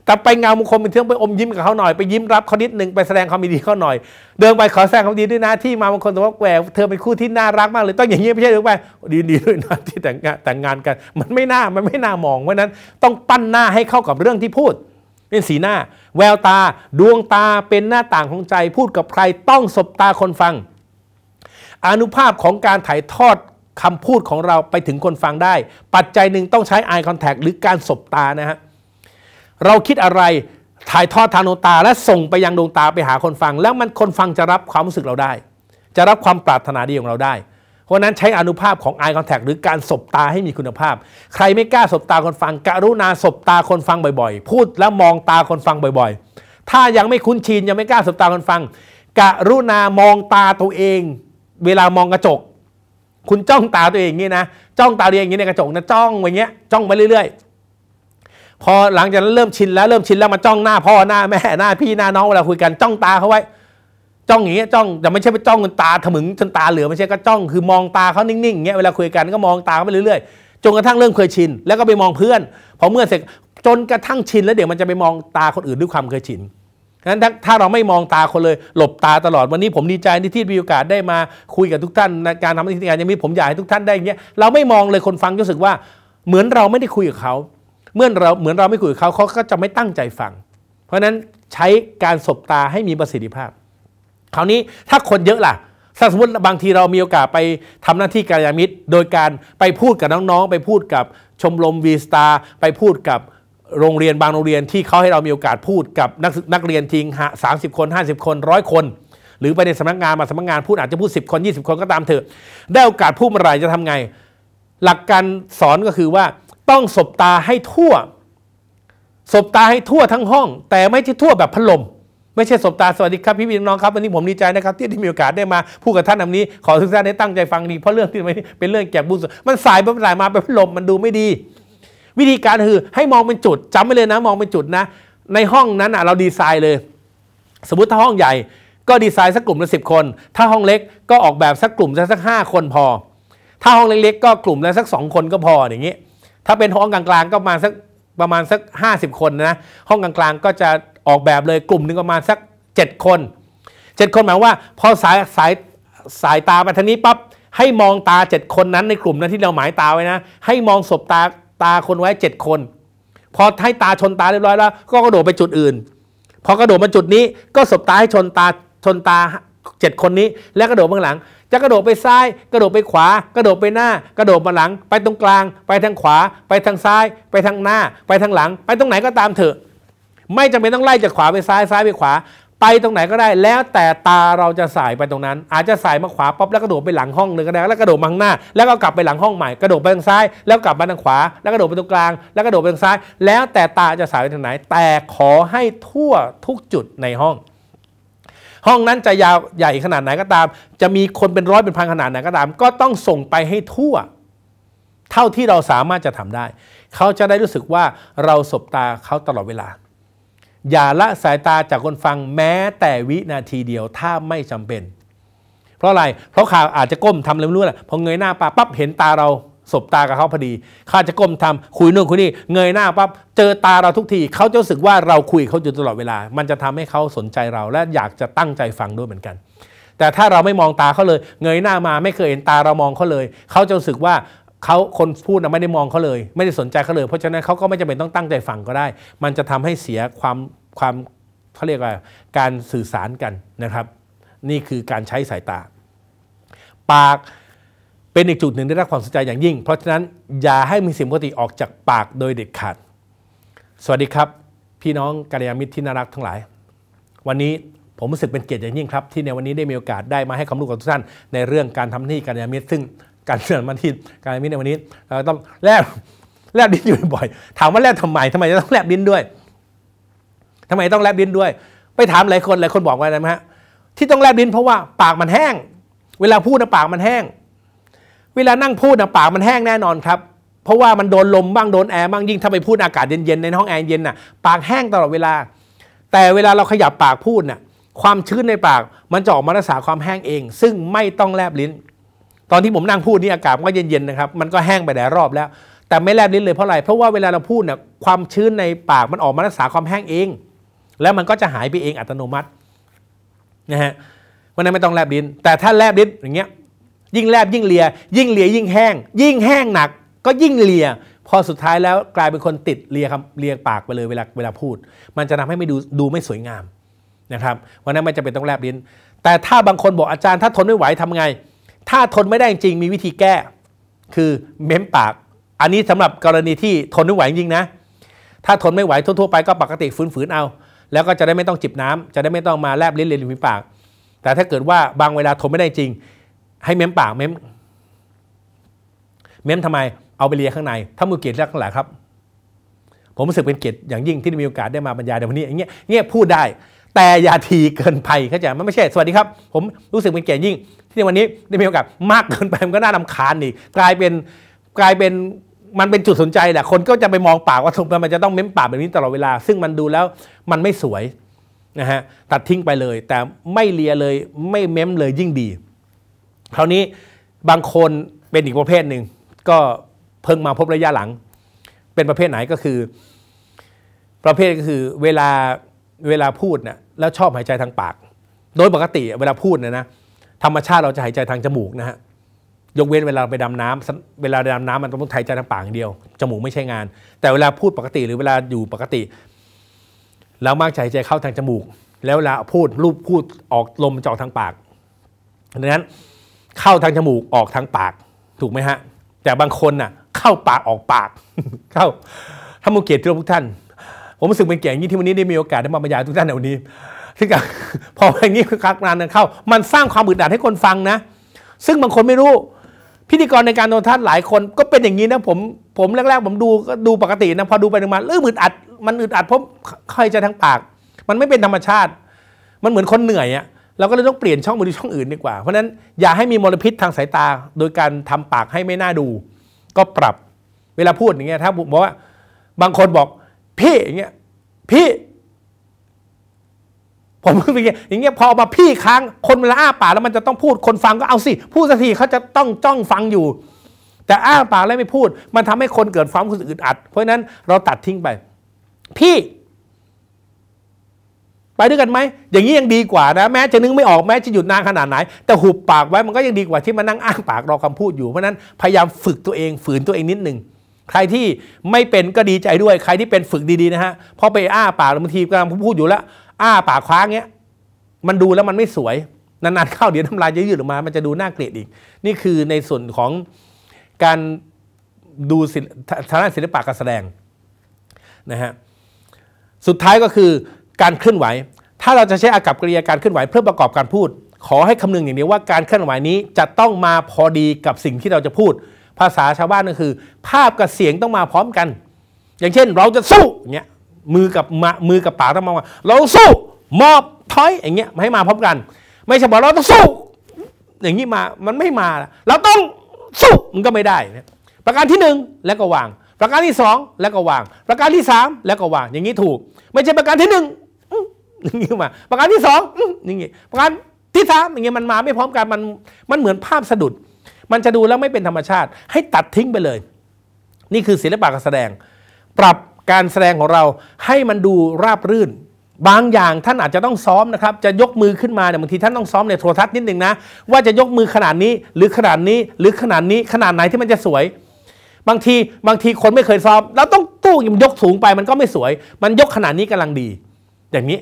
แต่ไปเงามุมคมเป็นเทื่องไปอมยิ้มกับเขาหน่อยไปยิ้มรับเขานิดหนึ่งไปแสดงความดีเขาหน่อย เดินไปขอแสดงความดีด้วยนะที่มาบางคนแต่ว่าแหวเธอเป็นคู่ที่น่ารักมากเลย ต้องอย่างนี้ไม่ใช่หรือไปดีดีด้วยนะที่แต่งงานแต่งงานกัน มันไม่น่ามันไม่น่ามองเพราะนั้นต้องปั้นหน้าให้เข้ากับเรื่องที่พูด เป็นสีหน้า แววตา ดวงตาเป็นหน้าต่างของใจพูดกับใครต้องสบตาคนฟังอนุภาพของการถ่ายทอดคำพูดของเราไปถึงคนฟังได้ ปัจจัยหนึ่งต้องใช้ eye contact หรือการสบตานะฮะเราคิดอะไรถ่ายทอดทางดวงตาและส่งไปยังดวงตาไปหาคนฟัง แล้วมันคนฟังจะรับความรู้สึกเราได้ จะรับความปรารถนาดีของเราได้ เพราะนั้นใช้อนุภาพของ eye contact หรือการสบตาให้มีคุณภาพ ใครไม่กล้าสบตาคนฟังกรุณาสบตาคนฟังบ่อย ๆ พูดแล้วมองตาคนฟังบ่อยๆ ถ้ายังไม่คุ้นชินยังไม่กล้าสบตาคนฟังกรุณามองตาตัวเอง เวลามองกระจก คุณจ้องตาตัวเองงี้นะจ้องตาตัวเองนี้ในกระจกนะจ้องอย่างเงี้ยจ้องไปเรื่อย ๆพอหลังจากนั้นเริ่มชินแล้วเริ่มชินแล้วมาจ้องหน้าพ่อหน้าแม่หน้า พี่หน้าน้องเวลาคุยกันจ้องตาเขาไว้ จ้องอย่างนี้จ้องแต่ไม่ใช่ไปจ้องจนตาถมึงจนตาเหลือไม่ใช่ก็จ้องคือมองตาเขานิ่งๆอย่างเงี้ยเวลาคุยกันก็มองตาเขาไปเรื่อยๆจนกระทั่งเริ่มเคยชินแล้วก็ไปมองเพื่อนพอเมื่อเสร็จจนกระทั่งชินแล้วเดี๋ยวมันจะไปมองตาคนอื่นด้วยความเคยชินนั้นถ้าเราไม่มองตาคนเลย หลบตาตลอดวันนี้ผมดีใจที่ที่มีโอกาสได้มาคุยกับทุกท่านในการทำหน้าท่การยังมีผมอยากให้ทุกท่านได้เงี้ยเราไม่มองเลยคนฟังรู้สึกว่าเหมือนเราไม่ได้คุยกับเขาเมื่อเราเหมือนเราไม่คุยกับเขาเขาก็จะไม่ตั้งใจฟัง เพราะนั้นใช้การสบตาให้มีประสิทธิภาพ คราวนี้ถ้าคนเยอะล่ะถ้าสมมติบางทีเรามีโอกาสไปทำหน้าที่การยามิตร โดยการไปพูดกับน้อง ๆ ไปพูดกับชมรมวีสตาไปพูดกับโรงเรียนบางโรงเรียนที่เขาให้เรามีโอกาสพูดกับนักนักเรียนทิ้งสามสิบคน 50 คนร้อยคน หรือไปในสำนักงานมาสำนักงานพูด อาจจะพูด10คน20 คนก็ตามเถอะได้โอกาสพูดเมื่อไหร่จะทำไง หลักการสอนก็คือว่าต้องสบตาให้ทั่ว สบตาให้ทั่วทั้งห้อง แต่ไม่ใช่ทั่วแบบพัดลมไม่ใช่สบตาสวัสดีครับพี่พี่น้องครับวันนี้ผมดีใจนะครับ ที่ได้มีโอกาสได้มาพูดกับท่านอันนี้ ขอทุกท่านได้ตั้งใจฟังดี เพราะเรื่องที่เป็นเรื่องแก่บุญ มันสายไปสายมาเป็นพัดลมมันดูไม่ดี วิธีการคือ ให้มองเป็นจุดจำไว้เลยนะ มองเป็นจุดนะ ในห้องนั้นเราดีไซน์เลย สมมติถ้าห้องใหญ่ ก็ดีไซน์สักกลุ่มละสิบคน ถ้าห้องเล็กก็ออกแบบสักกลุ่มสักห้าคนพอ ถ้าห้องเล็กๆก็กลุ่มละสักสองคนก็พออย่างเงี้ถ้าเป็นห้องกลางๆก็มาสักประมาณสัก 50 คนนะห้องกลางๆก็จะออกแบบเลยกลุ่มหนึ่งประมาณสัก 7 คน 7 คนหมายว่า พอสายสายสายตาไปทางนี้ปั๊บให้มองตา7คนนั้นในกลุ่มนั้นที่เราหมายตาไว้นะ ให้มองศพตาตาคนไว้ 7 คนพอให้ตาชนตาเรียบร้อยแล้วก็กระโดดไปจุดอื่น พอกระโดดมาจุดนี้ก็สบตาให้ชนตาชนตา 7 คนนี้แล้วกระโดดเบื้องหลังจะกระโดดไปซ้าย กระโดดไปขวา กระโดดไปหน้ากระโดดมาหลัง ไปตรงกลาง ไปทางขวาไปทางซ้าย ไปทางหน้า ไปทางหลัง ไปตรงไหนก็ตามเถอะไม่จำเป็นต้องไล่จากขวาไปซ้ายซ้ายไปขวา ไปตรงไหนก็ได้แล้วแต่ตาเราจะสายไปตรงนั้น อาจจะสายมาขวาป๊อปแล้วกระโดดไปหลังห้องเลยก็ได้แล้วกระโดดมาข้างหน้าแล้วก็กลับไปหลังห้องใหม่ กระโดดไปทางซ้ายแล้วกลับมาทางขวาแล้วกระโดดไปตรงกลางแล้วกระโดดไปทางซ้าย แล้วแต่ตาจะสายไปทางไหน แต่ขอให้ทั่วทุกจุดในห้องห้องนั้นจะยาวใหญ่ขนาดไหนก็ตาม จะมีคนเป็นร้อยเป็นพันขนาดไหนก็ตาม ก็ต้องส่งไปให้ทั่ว เท่าที่เราสามารถจะทำได้ เขาจะได้รู้สึกว่าเราสบตาเขาตลอดเวลา อย่าละสายตาจากคนฟังแม้แต่วินาทีเดียวถ้าไม่จำเป็น เพราะอะไรเพราะข่าวอาจจะก้มทำอะไรไม่รู้แหละพอเงยหน้าปาปั๊บเห็นตาเราสบตากับเขาพอดี ข้าจะก้มทำคุยนู่นคุยนี่ เงยหน้าปั๊บ เจอตาเราทุกที เขาจะรู้สึกว่าเราคุยเขาอยู่ตลอดเวลา มันจะทำให้เขาสนใจเราและอยากจะตั้งใจฟังด้วยเหมือนกัน แต่ถ้าเราไม่มองตาเขาเลย เงยหน้ามาไม่เคยเห็นตาเรามองเขาเลย เขาจะรู้สึกว่าเขาคนพูดนะไม่ได้มองเขาเลย ไม่ได้สนใจเขาเลย เพราะฉะนั้นเขาก็ไม่จำเป็นต้องตั้งใจฟังก็ได้ มันจะทำให้เสียความความเขาเรียกว่าการสื่อสารกันนะครับ นี่คือการใช้สายตา ปากเป็นอีกจุดหนึ่งได้รับความสนใจอย่างยิ่ง เพราะฉะนั้นอย่าให้มีเสิ่งปกติออกจากปากโดยเด็ดขาด สวัสดีครับ พี่น้องกัลยาณมิตรที่น่ารักทั้งหลาย วันนี้ผมรู้สึกเป็นเกียรติอย่างยิ่งครับ ที่ในวันนี้ได้มีโอกาสได้มาให้ความรู้กับทุกท่านในเรื่องการทำหนี้กัลยาณมิตร ซึ่งการเสนอมาที่การมิตรในวันนี้เราต้องแลบแลบดินอยู่บ่อย ถามว่าแลบทำไม ทำไมจะต้องแลบดินด้วย ทำไมต้องแลบดินด้วยไปถามหลายคนหลายคนบอกว่าอะไรนะฮะที่ต้องแลบดินเพราะว่าปากมันแห้ง เวลาพูดนะปากมันแห้งเวลานั่งพูดนะปากมันแห้งแน่นอนครับเพราะว่ามันโดนลมบ้างโดนแอร์บ้างยิ่งถ้าไปพูดอากาศเย็นๆ ในห้องแอร์เย็นน่ะปากแห้งตลอดเวลา แต่เวลาเราขยับปากพูดน่ะความชื้นในปากมันจะออกมารักษาความแห้งเอง ซึ่งไม่ต้องแลบลิ้น ตอนที่ผมนั่งพูดนี่อากาศมันก็เย็นๆนะครับมันก็แห้งไปหลายรอบแล้ว แต่ไม่แลบลิ้นเลยเพราะอะไรเพราะว่าเวลาเราพูดน่ะความชื้นในปากมันออกมารักษาความแห้งเอง แล้วมันก็จะหายไปเองอัตโนมัตินะฮะวันนั้นไม่ต้องแลบลิ้นแต่ถ้าแลบลิ้นอย่างเงี้ยยิ่งแลบยิ่งเลียยิ่งเลียยิ่งแห้ง ยิ่งแห้งหนัก ก็ยิ่งเลีย พอสุดท้ายแล้วกลายเป็นคนติดเลียคำเลียปากไปเลยเวลาเวลาพูด มันจะทำให้ไม่ดูดูไม่สวยงามนะครับวันนั้นมันจะเป็นต้องแลบลิ้น แต่ถ้าบางคนบอกอาจารย์ถ้าทนไม่ไหวทำไง ถ้าทนไม่ได้จริงมีวิธีแก้คือเม้มปาก อันนี้สำหรับกรณีที่ทนไม่ไหวจริงนะถ้าทนไม่ไหวทั่วๆไปก็ปกติฝืนๆเอา แล้วก็จะได้ไม่ต้องจิบน้ำ จะได้ไม่ต้องมาแลบลิ้นเลียริมีปาก แต่ถ้าเกิดว่าบางเวลาทนไม่ได้จริงให้เม้มปากเม้มเม้มทำไม เอาไปเลียข้างใน ถ้ามือเกียรติข้างหลังครับ ผมรู้สึกเป็นเกียรติอย่างยิ่งที่มีโอกาสได้มาบรรยายในวันนี้ อย่างเงี้ยเงี้ยพูดได้ แต่อย่าทีเกินไปเข้าใจมันไม่ใช่ สวัสดีครับ ผมรู้สึกเป็นเกียรติยิ่ง ที่ในวันนี้ได้มีโอกาสมากเกินไปมันก็น่าลำคาญอีกกลายเป็นกลายเป็นมันเป็นจุดสนใจแหละคนก็จะไปมองปากว่าทำไมมันจะต้องเม้มปากแบบนี้ตลอดเวลาซึ่งมันดูแล้ว มันไม่สวยนะฮะตัดทิ้งไปเลย แต่ไม่เลียเลยไม่เม้มเลยยิ่งดีคราวนี้บางคนเป็นอีกประเภทหนึ่งก็เพิ่งมาพบระยะหลัง เป็นประเภทไหนก็คือ ประเภทก็คือเวลาเวลาพูดนะ่ยแล้วชอบหายใจทางปาก โดยปกติ เวลาพูดเนี่ยนะ ธรรมชาติเราจะหายใจทางจมูกนะฮะยกเว้นเวลาไปดำน้ำเวลาดำน้ำมันต้องหายใจทางปากอย่างเดียวจมูกไม่ใช่งาน แต่เวลาพูดปกติหรือเวลาอยู่ปกติ เรามักจะหายใจเข้าทางจมูกแล้วเวลาพูดรูปพูดออกลมจ่อทางปากดังนั้นเข้าทางจมูก ออกทางปากถูกไหมฮะ แต่บางคนน่ะเข้าปากออกปากเข้าท่านมุเกียรติทุกท่าน ผมรู้สึกเป็นเกียรติยิ่งที่วันนี้ ได้มีโอกาสได้มาบรรยายทุกท่านในวันนี้ซึ่งพออย่างนี้คือกักนานเข้า มันสร้างความอึดอัดให้คนฟังนะ ซึ่งบางคนไม่รู้ พิธีกรในการโทรทัศน์หลายคนก็เป็นอย่างนี้นะผมผมแรก ๆ ผมดูดูปกตินะพอดูไปดูมาเริ่มอึดอัดมันอึดอัดเพราะใครจะทางปาก มันไม่เป็นธรรมชาติ มันเหมือนคนเหนื่อยอ่ะเราก็เลยต้องเปลี่ยนช่องมาดูช่องอื่นดีกว่าเพราะนั้นอย่าให้มีมลพิษทางสายตา โดยการทำปากให้ไม่น่าดู ก็ปรับ เวลาพูดอย่างเงี้ย ถ้าบอกว่า บางคนบอกพี่อย่างเงี้ยพี่ผมเพิ่ง้ยอย่างเงี้ยพอมาพี่ค้างคนเวลาอ้าปากแล้วมันจะต้องพูดคนฟังก็เอาสิพูดสักทีเขาจะต้องจ้องฟังอยู่ แต่อ้าปากแล้วไม่พูด มันทำให้คนเกิดความรู้สึกอึดอัด เพราะฉะนั้นเรา ตัดทิ้งไป พี่ไปด้วยกันไหมอย่างนี้ยังดีกว่านะ แม้จะนึกไม่ออก แม้จะหยุดนานขนาดไหน แต่หุบปากไว้มันก็ยังดีกว่าที่มานั่งอ้างปากรอคำพูดอยู่ เพราะนั้นพยายามฝึกตัวเองฝืนตัวเองนิดหนึ่งใครที่ไม่เป็นก็ดีใจด้วย ใครที่เป็นฝึกดีๆนะฮะพอไปอ้าปากบางทีกำลังพูดอยู่แล้ว อ้าปากคว้างเงี้ยมันดูแล้วมันไม่สวย นานๆเข้าเดี๋ยวน้ำลายจะยืดออกมา มันจะดูน่าเกลียดอีก นี่คือในส่วนของการดูทางด้านศิลปะการแสดงนะฮะ สุดท้ายก็คือการเคลื่อนไหว ถ้าเราจะใช้อากับกริยาการเคลื่อนไหวเพื่อประกอบการพูด ขอให้คำนึงอย่างนี้ว่าการเคลื่อนไหวนี้จะต้องมาพอดีกับสิ่งที่เราจะพูด ภาษาชาวบ้านก็คือ ภาพกับเสียงต้องมาพร้อมกัน อย่างเช่นเราจะสู้เงี้ยมือกับมือกับปากต้องมาว่าเราสู้มอบถอยอย่างเงี้ยให้มาพร้อมกัน ไม่ใช่บอกเราต้องสู้อย่างนี้มา มันไม่มา เราต้องสู้มันก็ไม่ได้นะประการที่หนึ่งแล้วก็วาง ประการที่สองแล้วก็วาง ประการที่สามแล้วก็วาง อย่างนี้ถูก ไม่ใช่ประการที่หนึ่งงนี้มาประการที่สองอย่างงี้ประการที่สามอย่างเงี้ยมันมาไม่พร้อมกัน มัน มันเหมือนภาพสะดุด มันจะดูแล้วไม่เป็นธรรมชาติ ให้ตัดทิ้งไปเลย นี่คือศิลปะการแสดง ปรับการแสดงของเราให้มันดูราบรื่น บางอย่างท่านอาจจะต้องซ้อมนะครับ จะยกมือขึ้นมาเนี่ยบางทีท่านต้องซ้อมในโทรทัศน์นิดหนึ่งนะ ว่าจะยกมือขนาดนี้ หรือขนาดนี้ หรือขนาดนี้ ขนาดไหนที่มันจะสวย บางที บางทีคนไม่เคยซ้อม แล้วต้องตู้มยกสูงไป มันก็ไม่สวย มันยกขนาดนี้กำลังดี อย่างนี้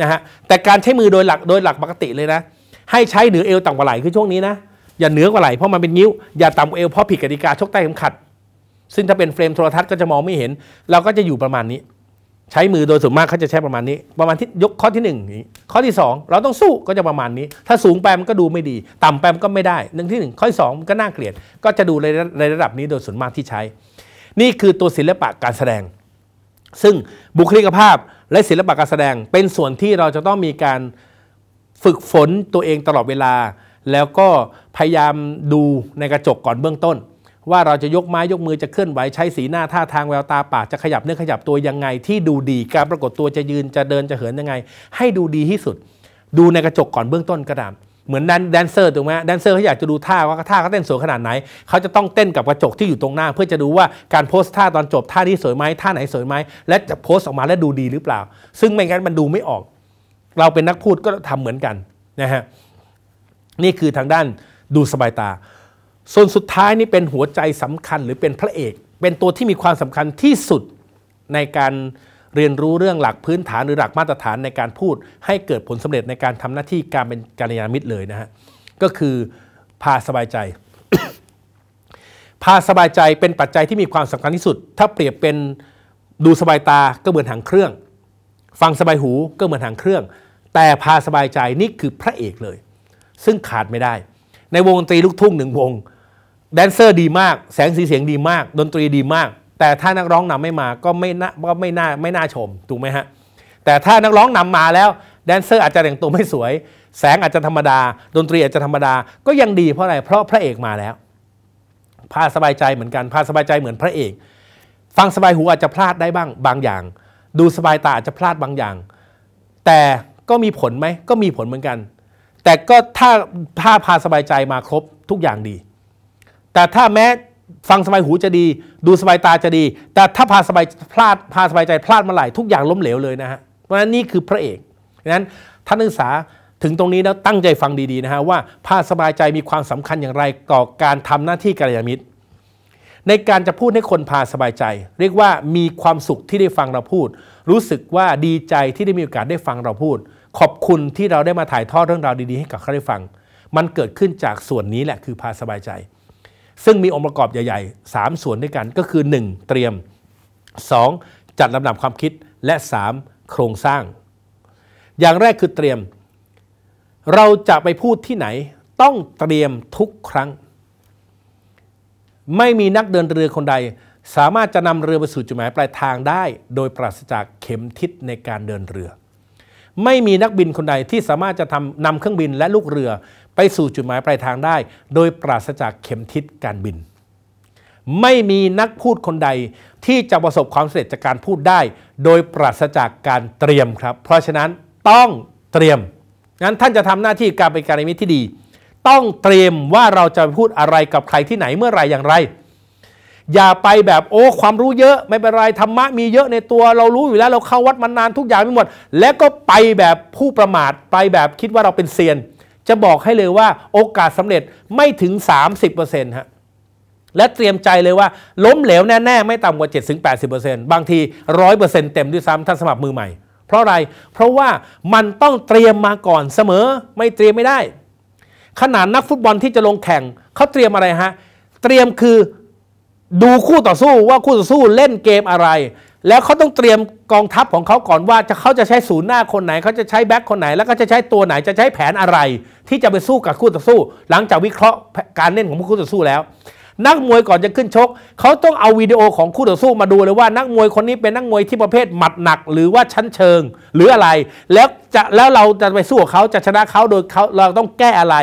นะฮะแต่การใช้มือโดยหลักโดยหลักปกติเลยนะ ให้ใช้เหนือเอวต่ำกว่าไหล่คือช่วงนี้นะอย่าเหนือกว่าไหล่เพราะมันเป็นนิ้วอย่าต่ำกว่าเอวเพราะผิดกติกาชกใต้เข็มขัด ซึ่งถ้าเป็นเฟรมโทรทัศน์ก็จะมองไม่เห็น เราก็จะอยู่ประมาณนี้ ใช้มือโดยส่วนมากเขาจะใช้ประมาณนี้ ประมาณที่ยกข้อที่1นีงข้อที่ 2 เราต้องสู้ก็จะประมาณนี้ ถ้าสูงไปมันก็ดูไม่ดี ต่ำไปมันก็ไม่ได้หนึ่งที่1ข้อที่สองก็น่าเกลียดก็จะดูในระดับนี้โดยส่วนมากที่ใช้ นี่คือตัวศิลปะการแสดง ซึ่งบุคลิกภาพและศิลปะการแสดงเป็นส่วนที่เราจะต้องมีการฝึกฝนตัวเองตลอดเวลา แล้วก็พยายามดูในกระจกก่อนเบื้องต้น ว่าเราจะยกไม้ยกมือจะเคลื่อนไหวใช้สีหน้าท่าทางแววตาปาก จะขยับเนื้อขยับตัวยังไง ที่ดูดีการปรากฏตัวจะยืนจะเดินจะเหินยังไง ให้ดูดีที่สุด ดูในกระจกก่อนเบื้องต้นก็ดามเหมือนแดนเซอร์ถูกไหมแดนเซอร์เขาอยากจะดูท่าว่าท่าเขาเต้นสวยขนาดไหน เขาจะต้องเต้นกับกระจกที่อยู่ตรงหน้า เพื่อจะดูว่าการโพสท่าตอนจบท่านี้สวยไหมท่าไหนสวยไหม และจะโพสออกมาแล้วดูดีหรือเปล่า ซึ่งไม่งั้นมันดูไม่ออก เราเป็นนักพูดก็ทำเหมือนกันนะฮะ นี่คือทางด้านดูสบายตา ส่วนสุดท้ายนี่เป็นหัวใจสำคัญหรือเป็นพระเอก เป็นตัวที่มีความสำคัญที่สุดในการเรียนรู้เรื่องหลักพื้นฐานหรือหลักมาตรฐานในการพูด ให้เกิดผลสำเร็จในการทำหน้าที่การเป็นการยานมิตรเลยนะฮะก็คือพาสบายใจพาสบายใจเป็นปัจจัยที่มีความสำคัญที่สุด ถ้าเปรียบเป็นดูสบายตาก็เหมือนหางเครื่อง ฟังสบายหูก็เหมือนหางเครื่อง แต่พาสบายใจนี่คือพระเอกเลย ซึ่งขาดไม่ได้ ในวงดนตรีลูกทุ่งหนึ่งวง แดนเซอร์ดีมาก แสงสีเสียงดีมาก ดนตรีดีมากแต่ถ้านักร้องนำไม่มา ก็ไม่น่าก็ไม่น่าไม่น่าชม ถูกไหมฮะ แต่ถ้านักร้องนำมาแล้ว แดนเซอร์อาจจะแต่งตัวไม่สวย แสงอาจจะธรรมดา ดนตรีอาจจะธรรมดา ก็ยังดี เพราะอะไร เพราะพระเอกมาแล้วพาสบายใจเหมือนกันพาสบายใจเหมือนพระเอก ฟังสบายหูอาจจะพลาดได้บ้างบางอย่าง ดูสบายตาอาจจะพลาดบางอย่าง แต่ก็มีผลไหม ก็มีผลเหมือนกัน แต่ก็ถ้าถ้าพาสบายใจมาครบทุกอย่างดี แต่ถ้าแม้ฟังสบายหูจะดี ดูสบายตาจะดี แต่ถ้าพาสบายพลาดพาสบายใจพลาดมาหลายทุกอย่างล้มเหลวเลยนะฮะเพราะฉะนั้นนี่คือพระเอกดังนั้นท่านนักศึกษาถึงตรงนี้แล้วตั้งใจฟังดีๆนะฮะว่าพาสบายใจมีความสำคัญอย่างไรต่อการทำหน้าที่กัลยาณมิตร ในการจะพูดให้คนพาสบายใจ เรียกว่ามีความสุขที่ได้ฟังเราพูด รู้สึกว่าดีใจที่ได้มีโอกาสได้ฟังเราพูด ขอบคุณที่เราได้มาถ่ายทอดเรื่องราวดี ๆ ให้กับเขาได้ฟัง มันเกิดขึ้นจากส่วนนี้แหละคือพาสบายใจซึ่งมีองค์ประกอบใหญ่ ๆ 3 ส่วนด้วยกันก็คือ 1. เตรียม 2. จัดลำดับความคิดและ 3. โครงสร้าง อย่างแรกคือเตรียม เราจะไปพูดที่ไหนต้องเตรียมทุกครั้ง ไม่มีนักเดินเรือคนใด สามารถจะนำเรือไปสู่จุดหมายปลายทางได้ โดยปราศจากเข็มทิศในการเดินเรือ ไม่มีนักบินคนใดที่สามารถจะทำนำเครื่องบินและลูกเรือไปสู่จุดหมายปลายทางได้ โดยปราศจากเข็มทิศการบิน ไม่มีนักพูดคนใดที่จะประสบความสำเร็จจากการพูดได้ โดยปราศจากการเตรียมครับ เพราะฉะนั้นต้องเตรียมนั้นท่านจะทำหน้าที่การเป็นการมิตรที่ดี ต้องเตรียมว่าเราจะพูดอะไรกับใครที่ไหนเมื่อไรอย่างไร อย่าไปแบบโอ้ความรู้เยอะไม่เป็นไรธรรมะมีเยอะในตัวเรารู้อยู่แล้วเราเข้าวัดมานานทุกอย่างไม่หมดแล้วก็ไปแบบผู้ประมาท ไปแบบคิดว่าเราเป็นเซียนจะบอกให้เลยว่าโอกาสสำเร็จไม่ถึง 30%ฮะและเตรียมใจเลยว่า ล้มเหลวแน่ๆ ไม่ต่ำกว่า 7-80%บางที 100%เต็มด้วยซ้ำท่านสมัครมือใหม่ เพราะอะไรเพราะว่ามันต้องเตรียมมาก่อนเสมอไม่เตรียมไม่ได้ ขนาดนักฟุตบอลที่จะลงแข่ง เขาเตรียมอะไรฮะ เตรียมคือดูคู่ต่อสู้ว่าคู่ต่อสู้เล่นเกมอะไรแล้วเขาต้องเตรียมกองทัพของเขาก่อนว่าจะเขาจะใช้ศูนย์หน้าคนไหนเขาจะใช้แบ็คคนไหน แล้วก็จะใช้ตัวไหนจะใช้แผนอะไร ที่จะไปสู้กับคู่ต่อสู้ หลังจากวิเคราะห์การเล่นของคู่ต่อสู้แล้ว นักมวยก่อนจะขึ้นชก เขาต้องเอาวิดีโอของคู่ต่อสู้มาดูเลยว่านักมวยคนนี้เป็นนักมวยที่ประเภทหมัดหนักหรือว่าชั้นเชิงหรืออะไร แล้วจะแล้วเราจะไปสู้กับเขาจะชนะเขาโดยเขาเราต้องแก้อะไร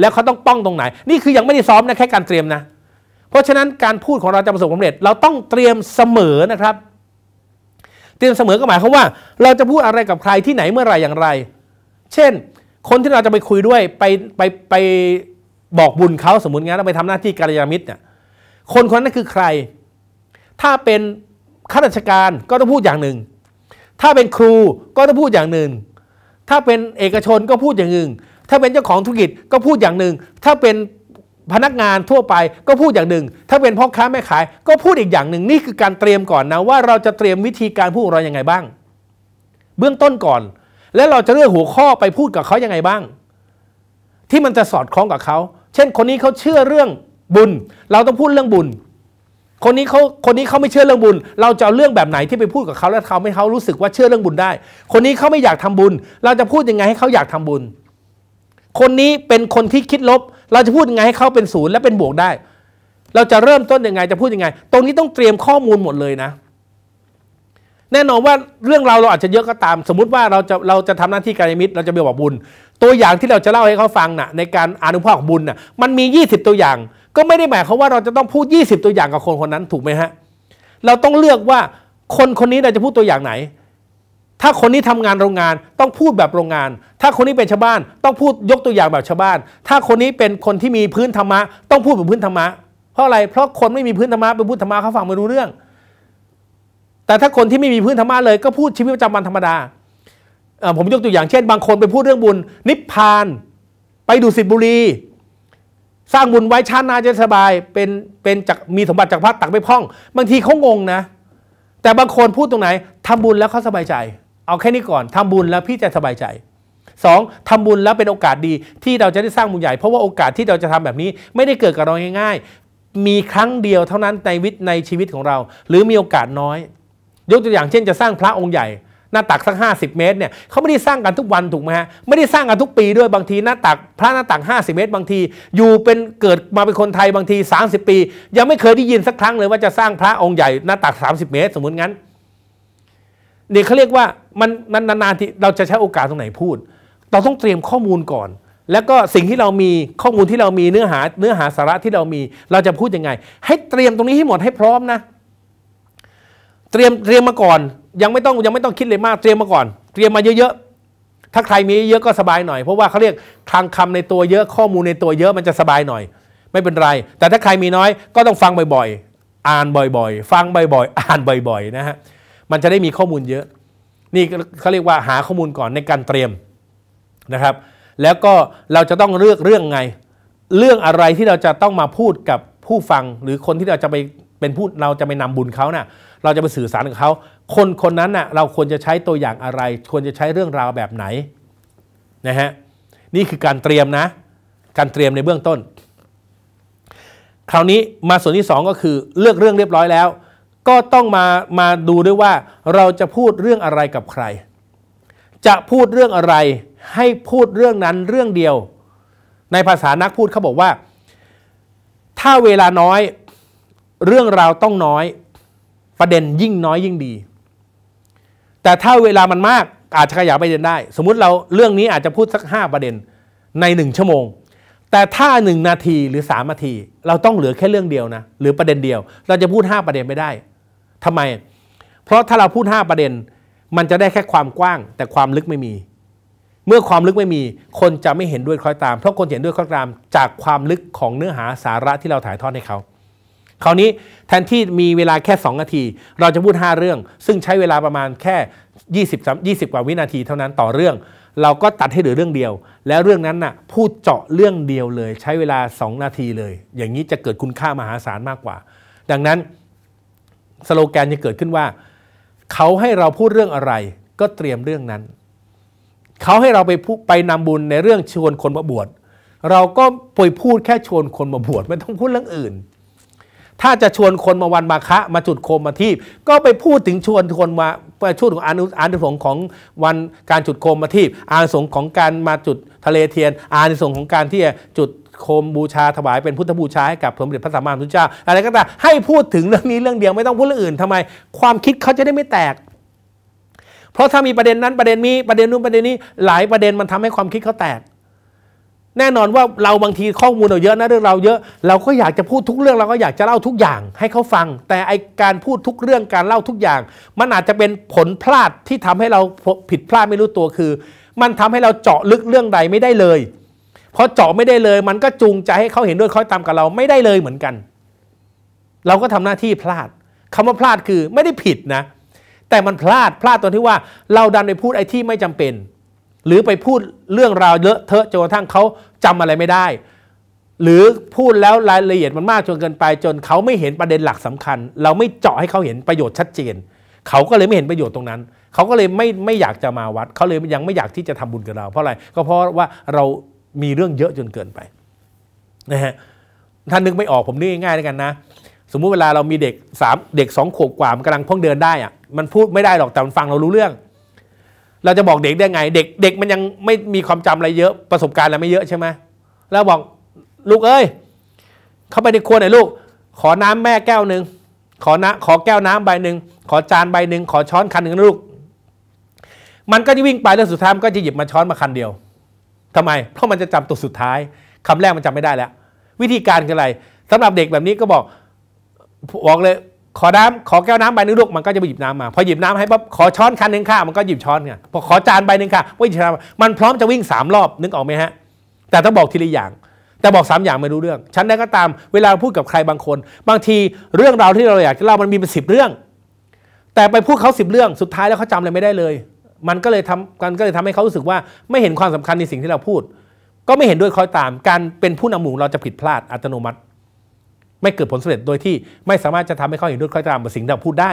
แล้วเขาต้องป้องตรงไหน นี่คือยังไม่ได้ซ้อมนะแค่การเตรียมนะ เพราะฉะนั้นการพูดของเราจะประสบความสำเร็จ เราต้องเตรียมเสมอนะครับเตรียมเสมอก็หมายความว่าเราจะพูดอะไรกับใครที่ไหนเมื่อไรอย่างไร เช่น คนที่เราจะไปคุยด้วยไปไปไปบอกบุญเขาสมมติงั้นเราไปทำหน้าที่กัลยาณมิตรเนี่ย คนคนนั้นคือใคร ถ้าเป็นข้าราชการก็ต้องพูดอย่างหนึ่ง ถ้าเป็นครูก็ต้องพูดอย่างหนึ่ง ถ้าเป็นเอกชนก็พูดอย่างหนึ่งถ้าเป็นเจ้าของธุรกิจก็พูดอย่างหนึ่ง ถ้าเป็นพนักงานทั่วไปก็พูดอย่างหนึ่ง ถ้าเป็นพ่อค้าแม่ขายก็พูดอีกอย่างหนึ่ง นี่คือการเตรียมก่อนนะว่าเราจะเตรียมวิธีการพูดเราอย่างไงบ้าง เบื้องต้นก่อน และเราจะเลือกหัวข้อไปพูดกับเขายังไงบ้าง ที่มันจะสอดคล้องกับเขา เช่นคนนี้เขาเชื่อเรื่องบุญ เราต้องพูดเรื่องบุญ คนนี้เขาคนนี้เขาไม่เชื่อเรื่องบุญ เราจะเอาเรื่องแบบไหนที่ไปพูดกับเขาแล้วเขาให้เขารู้สึกว่าเชื่อเรื่องบุญได้ คนนี้เขาไม่อยากทำบุญ เราจะพูดยังไงให้เขาอยากทำบุญ คนนี้เป็นคนที่คิดลบเราจะพูดยังไงให้เขาเป็นศูนย์และเป็นบวกได้ เราจะเริ่มต้นยังไงจะพูดยังไง ตรงนี้ต้องเตรียมข้อมูลหมดเลยนะ แน่นอนว่าเรื่องเราเราอาจจะเยอะก็ตาม สมมุติว่าเราจะเราจะทำหน้าที่การมิตรเราจะเปบอบบุญ ตัวอย่างที่เราจะเล่าให้เขาฟังนะ่ะ ในการอนุภาคบุญนะ่ะ มันมี 20 ตัวอย่าง ก็ไม่ได้หมายความว่าเราจะต้องพูด 20 ตัวอย่างกับคนคนนั้นถูกไหมฮะ เราต้องเลือกว่าคนคนนี้เราจะพูดตัวอย่างไหนถ้าคนนี้ทำงานโรงงานต้องพูดแบบโรงงาน ถ้าคนนี้เป็นชาวบ้านต้องพูดยกตัวอย่างแบบชาวบ้าน ถ้าคนนี้เป็นคนที่มีพื้นธรรมะ ต้องพูดแบบพื้นธรรมะ เพราะอะไร เพราะคนไม่มีพื้นธรรมะไปพูดธรรมะเขาฟังไม่รู้เรื่อง แต่ถ้าคนที่ไม่มีพื้นธรรมะเลยก็พูดชีวิตประจำวันธรรมดา ผมยกตัวอย่างเช่นบางคนไปพูดเรื่องบุญนิพพาน ไปดูสิบุรี สร้างบุญไว้ชาตินาจะสบายเป็นเป็นจากมีสมบัติจากพระตักไปพ่อง บางทีเขางงนะ แต่บางคนพูดตรงไหน ทำบุญแล้วเขาสบายใจเอาแค่นี้ก่อนทำบุญแล้วพี่จะสบายใจ 2. ทำบุญแล้วเป็นโอกาสดี ที่เราจะได้สร้างบุญใหญ่ เพราะว่าโอกาสที่เราจะทำแบบนี้ ไม่ได้เกิดกับเราง่ายๆมีครั้งเดียวเท่านั้นในวิตในชีวิตของเรา หรือมีโอกาสน้อย ยกตัวอย่างเช่นจะสร้างพระองค์ใหญ่ หน้าตักสัก50 เมตรเนี่ยเขาไม่ได้สร้างกันทุกวันถูกไหมฮะไม่ได้สร้างกันทุกปีด้วยบางทีหน้าตักพระหน้าตัก 50 เมตรบางที อยู่เป็นเกิดมาเป็นคนไทยบางที 30 ปี ยังไม่เคยได้ยินสักครั้งเลยว่าจะสร้างพระองค์ใหญ่หน้าตัก 30 เมตร สมมติงั้นเนี่ยเขาเรียกว่ามันนานๆที่เราจะใช้โอกาสตรงไหนพูดเราต้องเตรียมข้อมูลก่อน แล้วก็สิ่งที่เรามีข้อมูลที่เรามีเนื้อหาเนื้อหาสาระที่เรามีเราจะพูดยังไงให้เตรียมตรงนี้ให้หมดให้พร้อมนะ เตรียมเตรียมมาก่อน ยังไม่ต้องยังไม่ต้องคิดเลยมากเตรียมมาก่อน เตรียมมาเยอะ ๆ ถ้าใครมีเยอะก็สบายหน่อย เพราะว่าเขาเรียกคลังคำในตัวเยอะข้อมูลในตัวเยอะมันจะสบายหน่อย ไม่เป็นไร แต่ถ้าใครมีน้อยก็ต้องฟังบ่อยๆ อ่านบ่อยๆ ฟังบ่อยๆ อ่านบ่อย ๆ นะฮะมันจะได้มีข้อมูลเยอะ นี่เขาเรียกว่าหาข้อมูลก่อนในการเตรียมนะครับ แล้วก็เราจะต้องเลือกเรื่องไง เรื่องอะไรที่เราจะต้องมาพูดกับผู้ฟัง หรือคนที่เราจะไป เป็นผู้เราจะไปนำบุญเขานะ่ะเราจะไปสื่อสารกับเขาคนคนนั้นนะ่ะ เราควรจะใช้ตัวอย่างอะไร ควรจะใช้เรื่องราวแบบไหนนะฮะนี่คือการเตรียมนะ การเตรียมในเบื้องต้น คราวนี้มาส่วนที่ 2 ก็คือเลือกเรื่องเรียบร้อยแล้วก็ต้องมามาดูด้วยว่าเราจะพูดเรื่องอะไรกับใคร จะพูดเรื่องอะไรให้พูดเรื่องนั้นเรื่องเดียว ในภาษานักพูดเขาบอกว่า ถ้าเวลาน้อยเรื่องราวต้องน้อยประเด็นยิ่งน้อยยิ่งดี แต่ถ้าเวลามันมากอาจจะขยายประเด็นได้สมมุติเราเรื่องนี้อาจจะพูดสัก 5 ประเด็นใน 1 ชั่วโมง แต่ถ้า 1 นาทีหรือ 3 นาที เราต้องเหลือแค่เรื่องเดียวนะหรือประเด็นเดียว เราจะพูด 5 ประเด็นไม่ได้ทำไม เพราะถ้าเราพูด 5 ประเด็น มันจะได้แค่ความกว้าง แต่ความลึกไม่มี เมื่อความลึกไม่มี คนจะไม่เห็นด้วยคล้อยตาม เพราะคนเห็นด้วยคล้อยตาม จากความลึกของเนื้อหาสาระที่เราถ่ายทอดให้เขา คราวนี้แทนที่มีเวลาแค่ 2 นาที เราจะพูด 5 เรื่อง ซึ่งใช้เวลาประมาณแค่ 20 20กว่าวินาที เท่านั้นต่อเรื่อง เราก็ตัดให้เหลือเรื่องเดียว แล้วเรื่องนั้นนะ่ะพูดเจาะเรื่องเดียวเลย ใช้เวลา 2 นาทีเลย อย่างนี้จะเกิดคุณค่ามหาศาลมากกว่า ดังนั้นสโลแกนจะเกิดขึ้นว่าเขาให้เราพูดเรื่องอะไรก็เตรียมเรื่องนั้นเขาให้เราไปไปนำบุญในเรื่องชวนคนมาบวช เราก็ปยพูดแค่ชวนคนมาบวชไม่ต้องพูดเรื่องอื่นถ้าจะชวนคนมาวันมาคะมาจุดโคมมาทีบก็ไปพูดถึงชวนคนมาไปชุดของอานุอานุสงของวันการจุดโคมมาทีบอานุสงของการมาจุดทะเลเทียน อานุสงของการที่จุดโคมบูชาถวายเป็นพุทธบูชา ให้กับสมเด็จพระสัมมาสัมพุทธเจ้าอะไรก็ตามให้พูดถึงเรื่องนี้เรื่องเดียวไม่ต้องพูดเรื่องอื่น ทำไม ความคิดเขาจะได้ไม่แตก เพราะถ้ามีประเด็นนั้นประเด็นนี้ประเด็นนู้นประเด็นนี้หลายประเด็นมันทำให้ความคิดเขาแตก แน่นอนว่าเราบางทีข้อมูลเราเยอะนะเรื่องเราเยอะเราก็อยากจะพูดทุกเรื่องเราก็อยากจะเล่าทุกอย่าง ให้เขาฟัง แต่ไอการพูดทุกเรื่องการเล่าทุกอย่าง มันอาจจะเป็นผลพลาดที่ทำให้เราผิดพลาดไม่รู้ตัวคือ มันทำให้เราเจาะลึกเรื่องใดไม่ได้เลยพอเจาะไม่ได้เลย มันก็จูงใจให้เขาเห็นด้วยเขาตามกับเราไม่ได้เลยเหมือนกัน เราก็ทำหน้าที่พลาด คำว่าพลาดคือไม่ได้ผิดนะ แต่มันพลาดพลาดตอนที่ว่า เราดันไปพูดไอ้ที่ไม่จำเป็น หรือไปพูดเรื่องราวเยอะเทอะจนกระทั่งเขาจำอะไรไม่ได้ หรือพูดแล้วรายละเอียดมันมากจนเกินไปจนเขาไม่เห็นประเด็นหลักสำคัญ เราไม่เจาะให้เขาเห็นประโยชน์ชัดเจนเขาก็เลยไม่เห็นประโยชน์ตรงนั้นเขาก็เลยไม่ไม่อยากจะมาวัดเขาเลยยังไม่อยากที่จะทำบุญกับเราเพราะอะไรก็เพราะว่าเรามีเรื่องเยอะจนเกินไปนะฮะ ท่านนึกไม่ออกผมนึกง่ายๆดล้วกันนะ สมมุติเวลาเรามีเด็กสามเด็กสองขวบกว่ามันกำลังพ่องเดินได้อะมันพูดไม่ได้หรอก แต่มันฟังเรารู้เรื่อง เราจะบอกเด็กได้ไง เด็กเด็กมันยังไม่มีความจำอะไรเยอะประสบการณ์อะไรไม่เยอะใช่ไหมแล้วบอกลูกเอ้ย เข้าไปในครัวหน่อยลูก ขอน้ำแม่แก้วหนึ่งขอนะขอแก้วน้ำใบหนึ่งขอจานใบหนึ่งขอช้อนคันหนึ่งนะลูก มันก็จะวิ่งไปแล้วสุดท้ายมันก็จะหยิบมาช้อนมาคันเดียวทำไม เพราะมันจะจำตัวสุดท้าย คำแรกมันจำไม่ได้แล้ว วิธีการคืออะไร สำหรับเด็กแบบนี้ก็บอกบอกเลยขอน้ำขอแก้วน้ำใบนึงลูกมันก็จะไปหยิบน้ำมาพอหยิบน้ำให้ปั๊บขอช้อนคันหนึ่งค่ะมันก็หยิบช้อนไงพอขอจานใบหนึ่งค่ะว่าชยามันพร้อมจะวิ่ง 3 รอบนึกออกไหมฮะแต่ต้องบอกทีละอย่าง แต่บอก 3 อย่างไม่รู้เรื่องฉันได้ก็ตาม เวลาพูดกับใครบางคน บางทีเรื่องราวที่เราอยากจะเล่ามันมีเป็นสิบเรื่อง แต่ไปพูดเขาสิบเรื่องสุดท้ายแล้วเขาจำอะไรไม่ได้เลยมันก็เลยทำกันก็เลยทำให้เขารู้สึกว่าไม่เห็นความสำคัญในสิ่งที่เราพูด ก็ไม่เห็นด้วยคอยตาม การเป็นผู้นำหมู่เราจะผิดพลาดอัตโนมัติ ไม่เกิดผลสำเร็จโดยที่ ไม่สามารถจะทำให้เขาเห็นด้วยคอยตามกับสิ่งที่เราพูดได้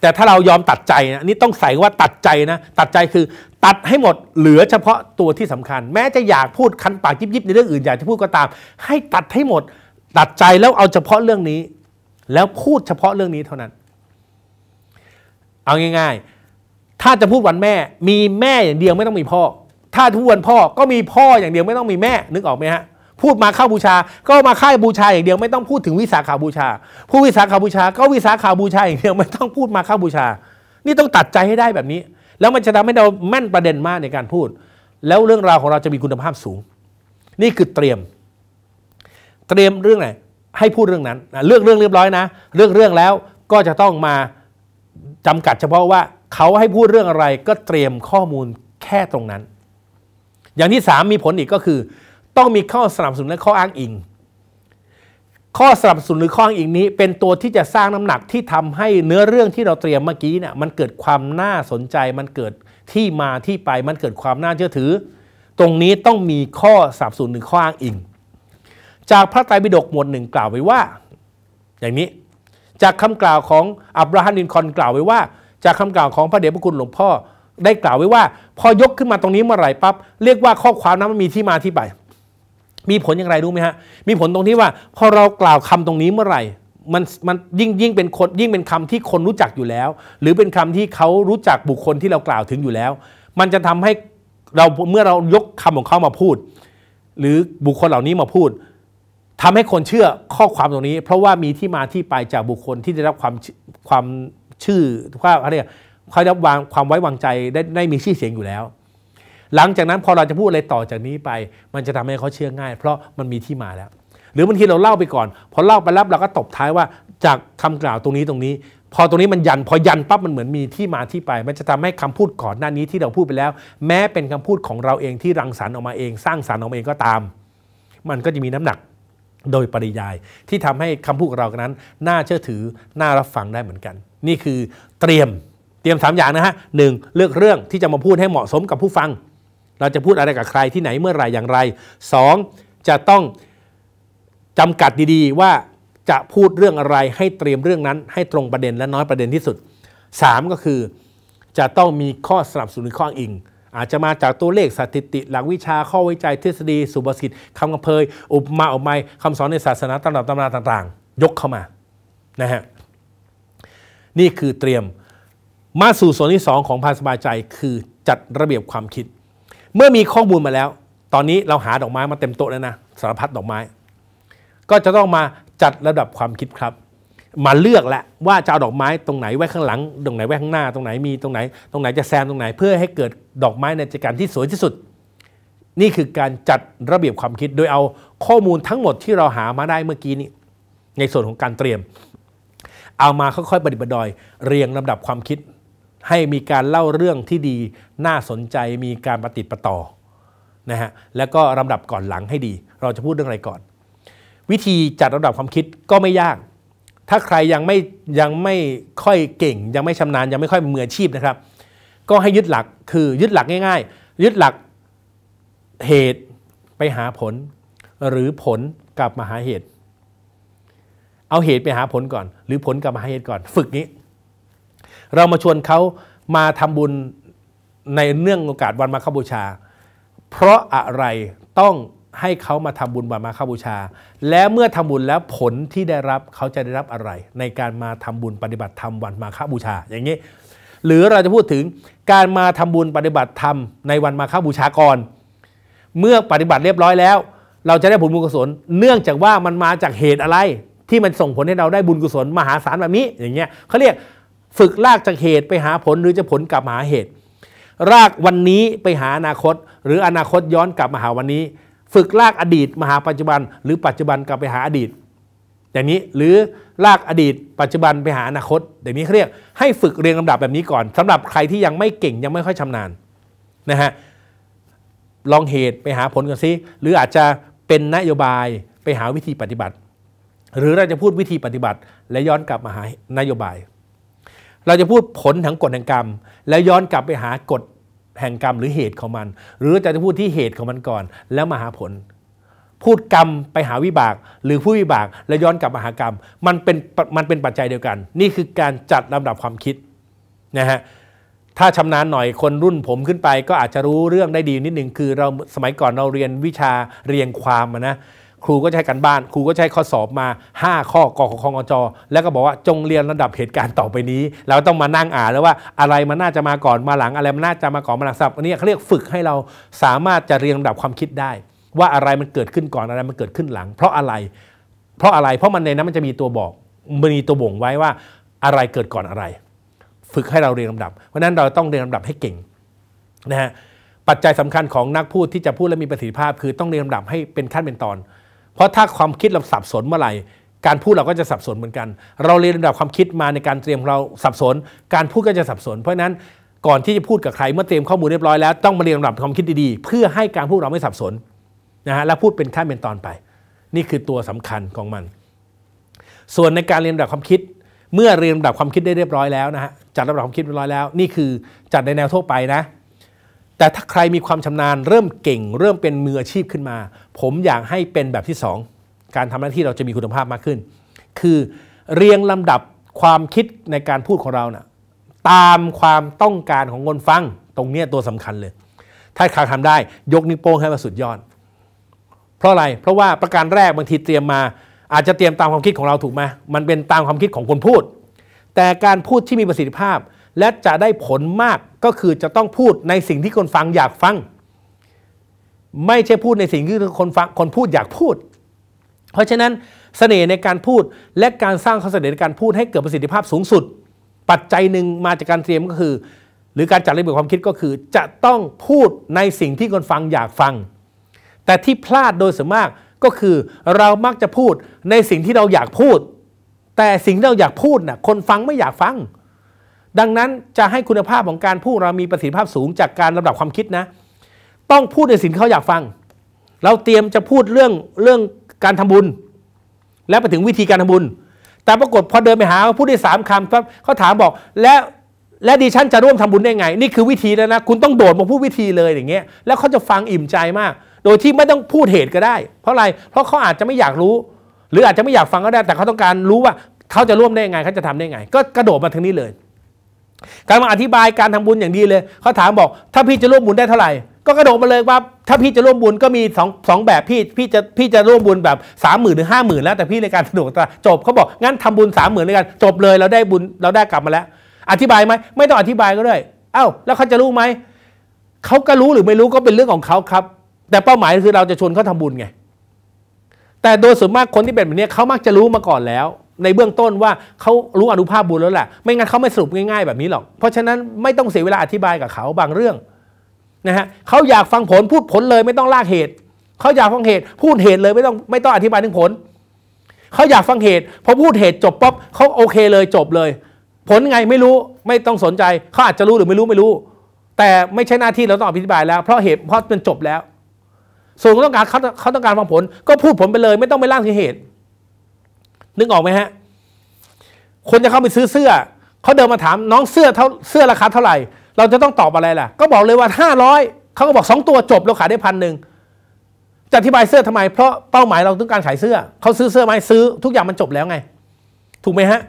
แต่ถ้าเรายอมตัดใจนะนี่ต้องใส่ว่าตัดใจนะ ตัดใจคือตัดให้หมดเหลือเฉพาะตัวที่สำคัญ แม้จะอยากพูดคันปากยิบยิบในเรื่องอื่นอยากจะพูดก็ตาม ให้ตัดให้หมดตัดใจแล้วเอาเฉพาะเรื่องนี้ แล้วพูดเฉพาะเรื่องนี้เท่านั้น เอาง่าย ๆถ้าจะพูดวันแม่ มีแม่อย่างเดียวไม่ต้องมีพ่อ ถ้าทุกวันพ่อ ก็มีพ่ออย่างเดียวไม่ต้องมีแม่ นึกออกไหมฮะ พูดมาเข้าบูชา ก็มาค่ายบูชาอย่างเดียวไม่ต้องพูดถึงวิสาขาบูชา ผู้วิสาขาบูชา ก็วิสาขาบูชาอย่างเดียวไม่ต้องพูดมาเข้าบูชา นี่ต้องตัดใจให้ได้แบบนี้ แล้วมันจะทำให้เราแม่นประเด็นมากในการพูด แล้วเรื่องราวของเราจะมีคุณภาพสูง นี่คือเตรียม เตรียมเรื่องไหน ให้พูดเรื่องนั้นเลือกเรื่องเรียบร้อยนะเลือกเรื่องแล้วก็จะต้องมาจำกัดเฉพาะว่าเขาให้พูดเรื่องอะไรก็เตรียมข้อมูลแค่ตรงนั้น อย่างที่ 3 มีผลอีกก็คือ ต้องมีข้อสนับสนุนและข้ออ้างอิง ข้อสนับสนุนหรือข้ออ้างอิงนี้ เป็นตัวที่จะสร้างน้ำหนักที่ทำให้เนื้อเรื่องที่เราเตรียมเมื่อกี้เนี่ยมันเกิดความน่าสนใจมันเกิดที่มาที่ไปมันเกิดความน่าเชื่อถือ ตรงนี้ต้องมีข้อสนับสนุนหรือข้ออ้างอิง จากพระไตรปิฎกหมวดหนึ่งกล่าวไว้ว่าอย่างนี้ จากคำกล่าวของอับราฮัมลินคอนกล่าวไว้ว่าจากคำกล่าวของพระเดชพระคุณหลวงพ่อได้กล่าวไว้ว่า พอยกขึ้นมาตรงนี้เมื่อไหร่ปั๊บเรียกว่าข้อความนั้นมันมีที่มาที่ไป มีผลอย่างไรรู้ไหมฮะมีผลตรงที่ว่า พอเรากล่าวคำตรงนี้เมื่อไหร่มันมันยิ่งยิ่งเป็นคน ยิ่งเป็นคำที่คนรู้จักอยู่แล้ว หรือเป็นคำที่เขารู้จักบุคคลที่เรากล่าวถึงอยู่แล้ว มันจะทำให้เราเมื่อเรายกคำของเขามาพูด หรือบุคคลเหล่านี้มาพูด ทำให้คนเชื่อข้อความตรงนี้ เพราะว่ามีที่มาที่ไปจากบุคคลที่ได้รับความความชื่อว่าอะไรเขาได้วางความไว้วางใจได้ได้มีชื่อเสียงอยู่แล้ว หลังจากนั้นพอเราจะพูดอะไรต่อจากนี้ไป มันจะทำให้เขาเชื่อง่าย เพราะมันมีที่มาแล้ว หรือบางทีเราเล่าไปก่อนพอเล่าไปรับเราก็ตบท้ายว่าจากคำกล่าวตรงนี้ตรงนี้ พอตรงนี้มันยัน พอยันปั๊บมันเหมือนมีที่มาที่ไป มันจะทำให้คำพูดก่อนหน้านี้ที่เราพูดไปแล้ว แม้เป็นคำพูดของเราเองที่รังสรรค์ออกมาเองสร้างสรรค์ออกมาเองก็ตาม มันก็จะมีน้ำหนักโดยปริยายที่ทำให้คำพูดเรานั้นน่าเชื่อถือน่ารับฟังได้เหมือนกัน นี่คือเตรียมเตรียม3 อย่างนะฮะหนึ่งเลือกเรื่องที่จะมาพูดให้เหมาะสมกับผู้ฟัง เราจะพูดอะไรกับใครที่ไหนเมื่อไรอย่างไร 2. จะต้องจำกัดดีๆ ว่าจะพูดเรื่องอะไรให้เตรียมเรื่องนั้นให้ตรงประเด็นและน้อยประเด็นที่สุด3ก็คือจะต้องมีข้อสนับสนุนข้ออิงอาจจะมาจากตัวเลขสถิติ หลักวิชาข้อวิจัยทฤษฎีสุภาษิตคำกระเพย อุปมาอุปไมยคำสอนในศาสนาตำรัตำราต่าง ๆ ยกเข้ามานะฮะนี่คือเตรียม มาสู่ส่วนที่ 2 ของพาสบายใจ คือจัดระเบียบความคิด เมื่อมีข้อมูลมาแล้ว ตอนนี้เราหาดอกไม้มาเต็มโต๊ะแล้วนะสารพัดดอกไม้ ก็จะต้องมาจัดระดับความคิดครับมาเลือกแหละว่าจะเอาดอกไม้ตรงไหนไว้ข้างหลังตรงไหนไว้ข้างหน้าตรงไหนมีตรงไหน ตรงไหนจะแซมตรงไหน เพื่อให้เกิดดอกไม้ในจักรที่สวยที่สุด นี่คือการจัดระเบียบความคิดโดยเอาข้อมูลทั้งหมดที่เราหามาได้เมื่อกี้นี้ ในส่วนของการเตรียม เอามาค่อยๆปฏิบัติดอย เรียงลำดับความคิด ให้มีการเล่าเรื่องที่ดีน่าสนใจมีการปฏิปต่อนะฮะแล้วก็ลำดับก่อนหลังให้ดี เราจะพูดเรื่องอะไรก่อน วิธีจัดลำดับความคิดก็ไม่ยากถ้าใครยังไม่ยังไม่ค่อยเก่ง ยังไม่ชำนาญยังไม่ค่อยมืออาชีพนะครับ ก็ให้ยึดหลักคือยึดหลักง่าย ๆ ยึดหลักเหตุไปหาผลหรือผลกลับมาหาเหตุ เอาเหตุไปหาผลก่อน หรือผลกลับมาหาเหตุก่อนฝึกนี้ เรามาชวนเขามาทำบุญในเนื่องโอกาสวันมาคบูชา เพราะอะไรต้องให้เขามาทำบุญวันมาฆบูชา และเมื่อทำบุญแล้วผลที่ได้รับเขาจะได้รับอะไร ในการมาทำบุญปฏิบัติธรรมวันมาฆบูชาอย่างนี้ หรือเราจะพูดถึงการมาทำบุญปฏิบัติธรรมในวันมาฆบูชาก่อน เมื่อปฏิบัติเรียบร้อยแล้ว เราจะได้ผลบุญกุศล เนื่องจากว่ามันมาจากเหตุอะไรที่มันส่งผลให้เราได้บุญกุศลมหาศาลแบบนี้อย่างเงี้ยเขาเรียกฝึกลากจากเหตุไปหาผลหรือจะผลกลับมาหาเหตุ รากวันนี้ไปหาอนาคต หรืออนาคตย้อนกลับมาหาวันนี้ฝึกลากอดีตมาหาปัจจุบัน หรือปัจจุบันกลับไปหาอดีตอย่างนี้หรือลากอดีตปัจจุบันไปหาอนาคตอย่างนี้เขาเรียก ให้ฝึกเรียงลำดับแบบนี้ก่อน สำหรับใครที่ยังไม่เก่งยังไม่ค่อยชำนาญนะฮะลองเหตุไปหาผลกันซิหรืออาจจะเป็นนโยบายไปหาวิธีปฏิบัติ หรือเราจะพูดวิธีปฏิบัติ และย้อนกลับมาหานโยบาย เราจะพูดผลท้งกฎแห่งกรรม แล้วย้อนกลับไปหากฎแห่งกรรมหรือเหตุของมัน หรือจะพูดที่เหตุของมันก่อน แล้วมาหาผล พูดกรรมไปหาวิบาก หรือผู้วิบากแล้วย้อนกลับมาหากรรม มันเป็นมันเป็นปัจจัยเดียวกัน นี่คือการจัดลำดับความคิดนะฮะถ้าชำนาญหน่อยคนรุ่นผมขึ้นไป ก็อาจจะรู้เรื่องได้ดีนิดหนึ่งคือเราสมัยก่อนเราเรียนวิชาเรียงความนะครูก็ใช้การบ้าน ครูก็ใช้ข้อสอบมา 5 ข้อกอของอจแล้วก็บอกว่าจงเรียนระดับเหตุการณ์ต่อไปนี้ เราต้องมานั่งอ่านแล้วว่าอะไรมันน่าจะมาก่อนมาหลังอะไรมันน่าจะมาก่อนมาหลังสับ อันนี้เขาเรียกฝึกให้เราสามารถจะเรียงลำดับความคิดได้ ว่าอะไรมันเกิดขึ้นก่อนอะไรมันเกิดขึ้นหลัง เพราะอะไร เพราะอะไร เพราะมันในนั้นมันจะมีตัวบอกมันมีตัวบ่งไว้ว่าอะไรเกิดก่อนอะไร ฝึกให้เราเรียงลำดับ เพราะนั้นเราต้องเรียงลำดับให้เก่งนะฮะปัจจัยสำคัญของนักพูดที่จะพูดและมีประสิทธิภาพ คือต้องเรียงลำดับให้เป็นขั้นเป็นตอนเพราะถ้าความคิดเราสับสนเมื่อไหร่การพูดเราก็จะสับสนเหมือนกัน เราเรียนลำดับความคิดมาในการเตรียมเราสับสน การพูดก็จะสับสนเพราะนั้นก่อนที่จะพูดกับใครเมื่อเตรียมข้อมูลเรียบร้อยแล้วต้องมาเรียนลำดับความคิดดีๆ เพื่อให้การพูดเราไม่สับสนนะฮะและพูดเป็นขั้นเป็นตอนไป นี่คือตัวสำคัญของมัน ส่วนในการเรียนลำดับความคิด เมื่อเรียนลำดับความคิดได้เรียบร้อยแล้วนะฮะจัดลำดับความคิดเรียบร้อยแล้ว นี่คือจัดในแนวทั่วไปนะ แต่ถ้าใครมีความชำนาญเริ่มเก่ง เริ่มเป็นมืออาชีพขึ้นมาผมอยากให้เป็นแบบที่2การทำหน้าที่เราจะมีคุณภาพมากขึ้น คือ เรียงลำดับความคิดในการพูดของเรานะ่ะตามความต้องการของคนฟังตรงนี้ตัวสำคัญเลย ถ้าขาทำได้ยกนิ้วโป้งให้มาสุดยอดเพราะอะไรเพราะว่าประการแรก บางทีเตรียมมาอาจจะเตรียมตามความคิดของเราถูกไหมมันเป็นตามความคิดของคนพูด แต่การพูดที่มีประสิทธิภาพและจะได้ผลมากก็คือจะต้องพูดในสิ่งที่คนฟังอยากฟังไม่ใช่พูดในสิ่งที่คนฟังคนพูดอยากพูด เพราะฉะนั้นเสน่ห์ในการพูดและการสร้างความเสน่หในการพูดให้เกิดประสิทธิภาพสูงสุด ปัจจัยหนึ่งมาจากการเตรียมก็คือ หรือการจัดระเบียบความคิดก็คือ จะต้องพูดในสิ่งที่คนฟังอยากฟัง แต่ที่พลาดโดยส่วนมากก็คือ เรามักจะพูดในสิ่งที่เราอยากพูด แต่สิ่งที่เราอยากพูดน่ะคนฟังไม่อยากฟัง ดังนั้นจะให้คุณภาพของการพูดเรามีประสิทธิภาพสูงจากการลำดับความคิดนะต้องพูดในสิ่งเขาอยากฟัง เราเตรียมจะพูดเรื่องเรื่องการทำบุญ และไปถึงวิธีการทำบุญ แต่ปรากฏพอเดินไปหาพูดได้สามคำครับเขาถามบอกและและดิฉันจะร่วมทำบุญได้ไง นี่คือวิธีแล้วนะ คุณต้องโดดมาพูดวิธีเลยอย่างเงี้ยแล้วเขาจะฟังอิ่มใจมาก โดยที่ไม่ต้องพูดเหตุก็ได้ เพราะอะไรเพราะเขาอาจจะไม่อยากรู้ หรืออาจจะไม่อยากฟังก็ได้ แต่เขาต้องการรู้ว่าเขาจะร่วมได้ยังไงเขาจะทำได้ยังไง ก็กระโดดมาทางนี้เลย การมาอธิบายการทำบุญอย่างดีเลยเขาถามบอก ถ้าพี่จะร่วมบุญได้เท่าไหร่ก็กระโดดมาเลยว่าถ้าพี่จะร่วมบุญก็มีสองสองแบบพี่พี่จะพี่จะร่วมบุญแบบสามหมื่นหรือห้าหมื่นแล้วแต่พี่ในการสะดวกจบเขาบอกงั้นทำบุญสามหมื่นเลยกัน จบเลย เราได้บุญเราได้กลับมาแล้ว อธิบายไหมไม่ต้องอธิบายก็ได้เอ้า แล้วเขาจะรู้ไหมเขาก็รู้หรือไม่รู้ก็เป็นเรื่องของเขาครับ แต่เป้าหมายคือเราจะชวนเขาทำบุญไงแต่โดยส่วนมากคนที่เป็นแบบนี้เขามักจะรู้มาก่อนแล้วในเบื้องต้นว่าเขารู้อนุภาพบุญแล้วแหละ ไม่งั้นเขาไม่สรุปง่ายๆ แบบนี้หรอกเพราะฉะนั้นไม่ต้องเสียเวลาอธิบายกับเขาบางเรื่องนะฮะเขาอยากฟังผลพูดผลเลยไม่ต้องลากเหตุเขาอยากฟังเหตุ พูดเหตุเลยไม่ต้องไม่ต้องอธิบายถึงผลเขาอยากฟังเหตุพอพูดเหตุจบปุ๊บเขาโอเคเลยจบเลย ผลไงไม่รู้ไม่ต้องสนใจเขาอาจจะรู้หรือไม่รู้ไม่รู้ แต่ไม่ใช่หน้าที่เราต้องอธิบายแล้ว เพราะเหตุเพราะมันจบแล้ว ส่วนต้องการเขาเขาต้องการฟังผล ก็พูดผลไปเลย ไม่ต้องไปล่ากงเหตุ นึกออกไหมฮะคนจะเข้าไปซื้อเสื้อเขาเดินมาถามน้องเสื้อเท่าเสื้อราคาเท่าไหร่เราจะต้องตอบอะไรล่ะ ก็บอกเลยว่า 500เขาก็บอก 2 ตัวจบเราขายได้พันหนึ่งจะอธิบายเสื้อทำไมเพราะเป้าหมายเราต้องการขายเสื้อ เขาซื้อเสื้อไหมซื้อทุกอย่างมันจบแล้วไง ถูกไหมฮะ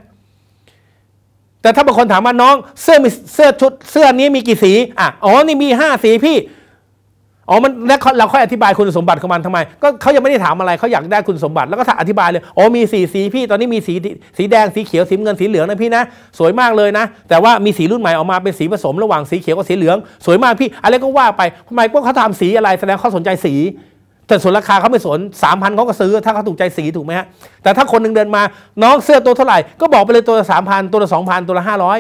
แต่ถ้าบางคนถามว่าน้องเสื้อมีเสื้อชุดเสื้อนี้มีกี่สีอ่ะอ๋อนี่มี 5 สีพี่อ๋อมันแล้วเราค่อยอธิบายคุณสมบัติของมันทำไมก็เขายังไม่ได้ถามอะไรเขาอยากได้คุณสมบัติแล้วก็อธิบายเลยอ๋อมีสีสีพี่ ตอนนี้มีสีสีแดงสีเขียวสีเงินสีเหลืองนะพี่นะสวยมากเลยนะ แต่ว่ามีสีรุ่นใหม่ออกมาเป็นสีผสมระหว่างสีเขียวกับสีเหลือง สวยมากพี่อะไรก็ว่าไปทำไมพวกเขาทำสีอะไรแสดงเขาสนใจสีแต่ส่วนราคาเขาไม่สนสามพันเขาก็ซื้อถ้าเขาถูกใจสีถูกไหมฮะแต่ถ้าคนหนึ่งเดินมา น้องเสื้อตัวเท่าไหร่ก็บอกไปเลยตัวละสามพันตัวละสองพันตัวละห้าร้อย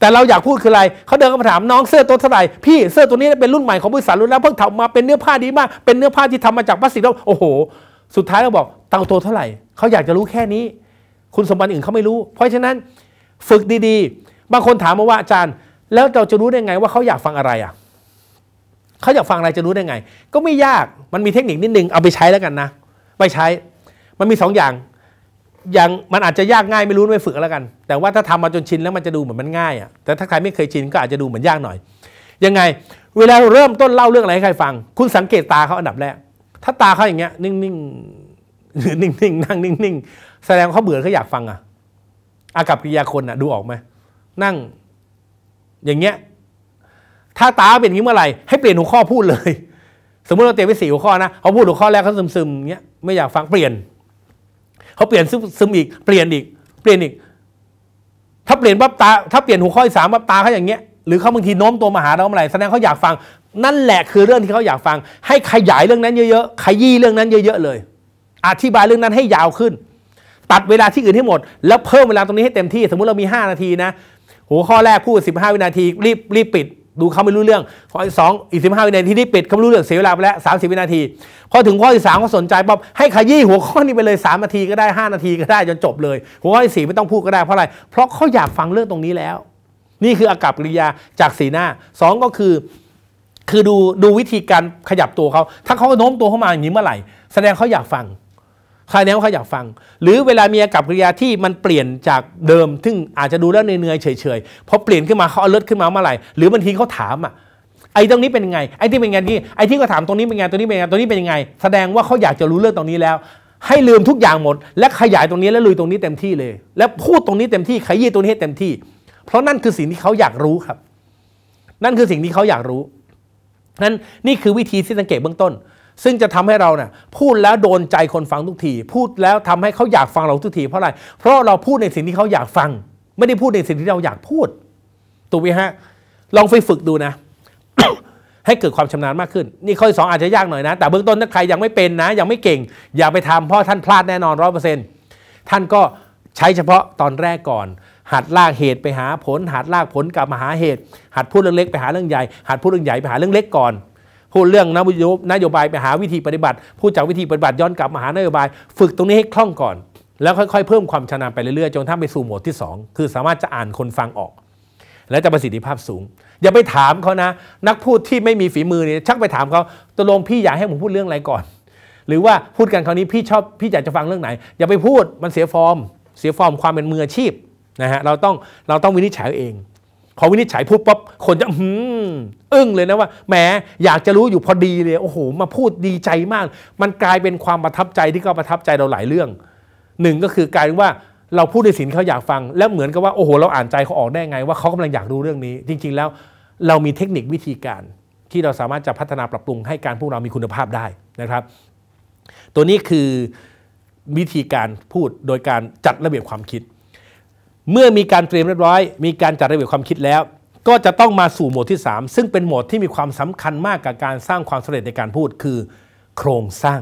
แต่เราอยากพูดคืออะไร เขาเดินมาถามน้องเสื้อตัวเท่าไหร่ พี่เสื้อตัวนี้ เป็นรุ่นใหม่ของบริษัทรุ่นแล้วเพิ่งทำมาเป็นเนื้อผ้าดีมาก เป็นเนื้อผ้าที่ทำมาจากพลาสติกแล้วโอ้โห สุดท้ายเราบอกเตาตัวเท่าไหร่เขาอยากจะรู้แค่นี้ คุณสมบัติอื่นเขาไม่รู้ เพราะฉะนั้นฝึกดี ๆ บางคนถามมาว่าอาจารย์ แล้วเราจะรู้ได้ไงว่าเขาอยากฟังอะไรอ่ะเขาอยากฟังอะไรจะรู้ได้ไง ก็ไม่ยากมันมีเทคนิคนิดนึงเอาไปใช้แล้วกันนะไปใช้ มันมี2ออย่างอย่างมันอาจจะยากง่ายไม่รู้ไม่ฝึกแล้วกัน แต่ว่าถ้าทำมาจนชินแล้วมันจะดูเหมือนมันง่ายอ่ะแต่ถ้าใครไม่เคยชินก็อาจจะดูเหมือนยากหน่อย ยังไง เวลาเริ่มต้นเล่าเรื่องอะไรให้ใครฟัง คุณสังเกตตาเขาอันดับแรกถ้าตาเขาอย่างเงี้ยนิ่งๆหรือนิ่ง ๆนั่งนิ่ง ๆ แสดงเขาเบื่อเขาอยากฟังอ่ะอากับกิริยาคนอ่ะ ดูออกไหมนั่ง อย่างเงี้ยถ้าตาเป็นอย่างนี้เมื่อไหร่ให้เปลี่ยนหัวข้อพูดเลย สมมติเราเตรียมไปสี่หัวข้อนะเขาพูดหัวข้อแรกเขาซึมๆเงี้ยไม่อยากฟังเปลี่ยนเขาเปลี่ยนซึมอีก เปลี่ยนอีก เปลี่ยนอีก ถ้าเปลี่ยนปั๊บตา ถ้าเปลี่ยนหูข้อยีสามปั๊บตาเขาอย่างเงี้ย หรือเขาบางทีโน้มตัว มาหาเราเมื่อไหร่ แสดงเขาอยากฟัง นั่นแหละคือเรื่องที่เขาอยากฟัง ให้ขยายเรื่องนั้นเยอะๆ ขยี้เรื่องนั้นเยอะๆ เลย อธิบายเรื่องนั้นให้ยาวขึ้น ตัดเวลาที่อื่นให้หมด แล้วเพิ่มเวลาตรงนี้ให้เต็มที่ สมมุติเรามี 5 นาทีนะหัวข้อแรกพูด15วินาทีรีบรีบปิดดูเขาไม่รู้เรื่อง ข้อที่สองอีกสิบห้าวินาทีที่ปิดเขาไม่รู้เรื่องเสียเวลาไปแล้วสามสิบวินาที พอถึงข้อที่สามเขาสนใจปั๊บให้ขยี้หัวข้อนี้ไปเลยสามนาทีก็ได้ห้านาทีก็ได้จนจบเลยหัวข้อที่สี่ไม่ต้องพูดก็ได้เพราะอะไร เพราะเขาอยากฟังเรื่องตรงนี้แล้ว นี่คืออากับกิริยาจากสีหน้าสองก็คือคือดูดูวิธีการขยับตัวเขา ถ้าเขาโน้มตัวเข้ามาอย่างนี้เมื่อไหร่แสดงเขาอยากฟังใครแนวเขาอยากฟัง หรือเวลามีอากับกริยาที่มันเปลี่ยนจากเดิม ซึ่งอาจจะดูแล้วเนื่อยเฉยๆพอเปลี่ยนขึ้นมาเขาเอาเลิศขึ้นมาเมื่อไหร่หรือบางทีเขาถามอ่ะไอ้ตรงนี้เป็นไง ไอ้ที่เป็นไงนี่ ไอ้ที่เขาถามตรงนี้เป็นไง ตรงนี้เป็นไง ตรงนี้เป็นยังไง แสดงว่าเขาอยากจะรู้เรื่องตรงนี้แล้ว ให้ลืมทุกอย่างหมด และขยายตรงนี้และลุยตรงนี้เต็มที่เลย และพูดตรงนี้เต็มที่ ขยี้ตรงนี้เต็มที่ เพราะนั่นคือสิ่งที่เขาอยากรู้ครับ นั่นคือสิ่งที่เขาอยากรู้ นั่นนี่คือวิธีที่สังเกตเบื้องต้นซึ่งจะทำให้เราเนี่ยพูดแล้วโดนใจคนฟังทุกทีพูดแล้วทำให้เขาอยากฟังเราทุกทีเพราะอะไร เพราะเราพูดในสิ่งที่เขาอยากฟัง ไม่ได้พูดในสิ่งที่เราอยากพูดตูกไฮะลองไปฝึกดูนะ ให้เกิดความชำนาญมากขึ้น นี่ข้อสองอาจจะยากหน่อยนะ แต่เบื้องต้นถ้าใครยังไม่เป็นนะยังไม่เก่ง อย่าไปทำเพราะท่านพลาดแน่นอนร้อยเปอร์เซ็นต์ท่านก็ใช้เฉพาะตอนแรกก่อน หัดลากเหตุไปหาผลหัดลากผลกลับมาหาเหตุ หัดพูดเรื่องเล็กไปหาเรื่องใหญ่หัดพูดเรื่องใหญ่ไปหาเรื่องเล็กก่อนพูดเรื่องนโยบายไปหาวิธีปฏิบัติ พูดจากวิธีปฏิบัติย้อนกลับมาหานโยบาย ฝึกตรงนี้ให้คล่องก่อน แล้วค่อยๆ เพิ่มความชำนาญไปเรื่อยๆจนถ้าไปสู่หมวดที่ 2 คือสามารถจะอ่านคนฟังออก และจะประสิทธิภาพสูง อย่าไปถามเขานะนักพูดที่ไม่มีฝีมือเนี่ยชักไปถามเขาตกลงพี่อยากให้ผมพูดเรื่องอะไรก่อน หรือว่าพูดกันคราวนี้พี่ชอบพี่อยากจะฟังเรื่องไหนอย่าไปพูดมันเสียฟอร์ม เสียฟอร์มความเป็นมืออาชีพนะฮะเราต้องเราต้องวินิจฉัยเองพอวินิจฉัยพูดปุ๊บคนจะอืมอึ้งเลยนะว่าแหมอยากจะรู้อยู่พอดีเลยโอ้โห มาพูดดีใจมาก มันกลายเป็นความประทับใจที่เขาประทับใจเราหลายเรื่องหนึ่งก็คือกลายเป็นว่าเราพูดในสินเขาอยากฟัง และเหมือนกับว่าโอ้โหเราอ่านใจเขาออกได้ไงว่าเขากำลังอยากรู้เรื่องนี้ จริง ๆแล้วเรามีเทคนิควิธีการที่เราสามารถจะพัฒนาปรับปรุง ให้การพวกเรามีคุณภาพได้นะครับ ตัวนี้คือวิธีการพูดโดยการจัดระเบียบความคิดเมื่อมีการเตรียมเรียบร้อย มีการจัดระเบียบความคิดแล้ว ก็จะต้องมาสู่โหมดที่ 3 ซึ่งเป็นโหมดที่มีความสำคัญมากกับการสร้างความสำเร็จในการพูด คือ โครงสร้าง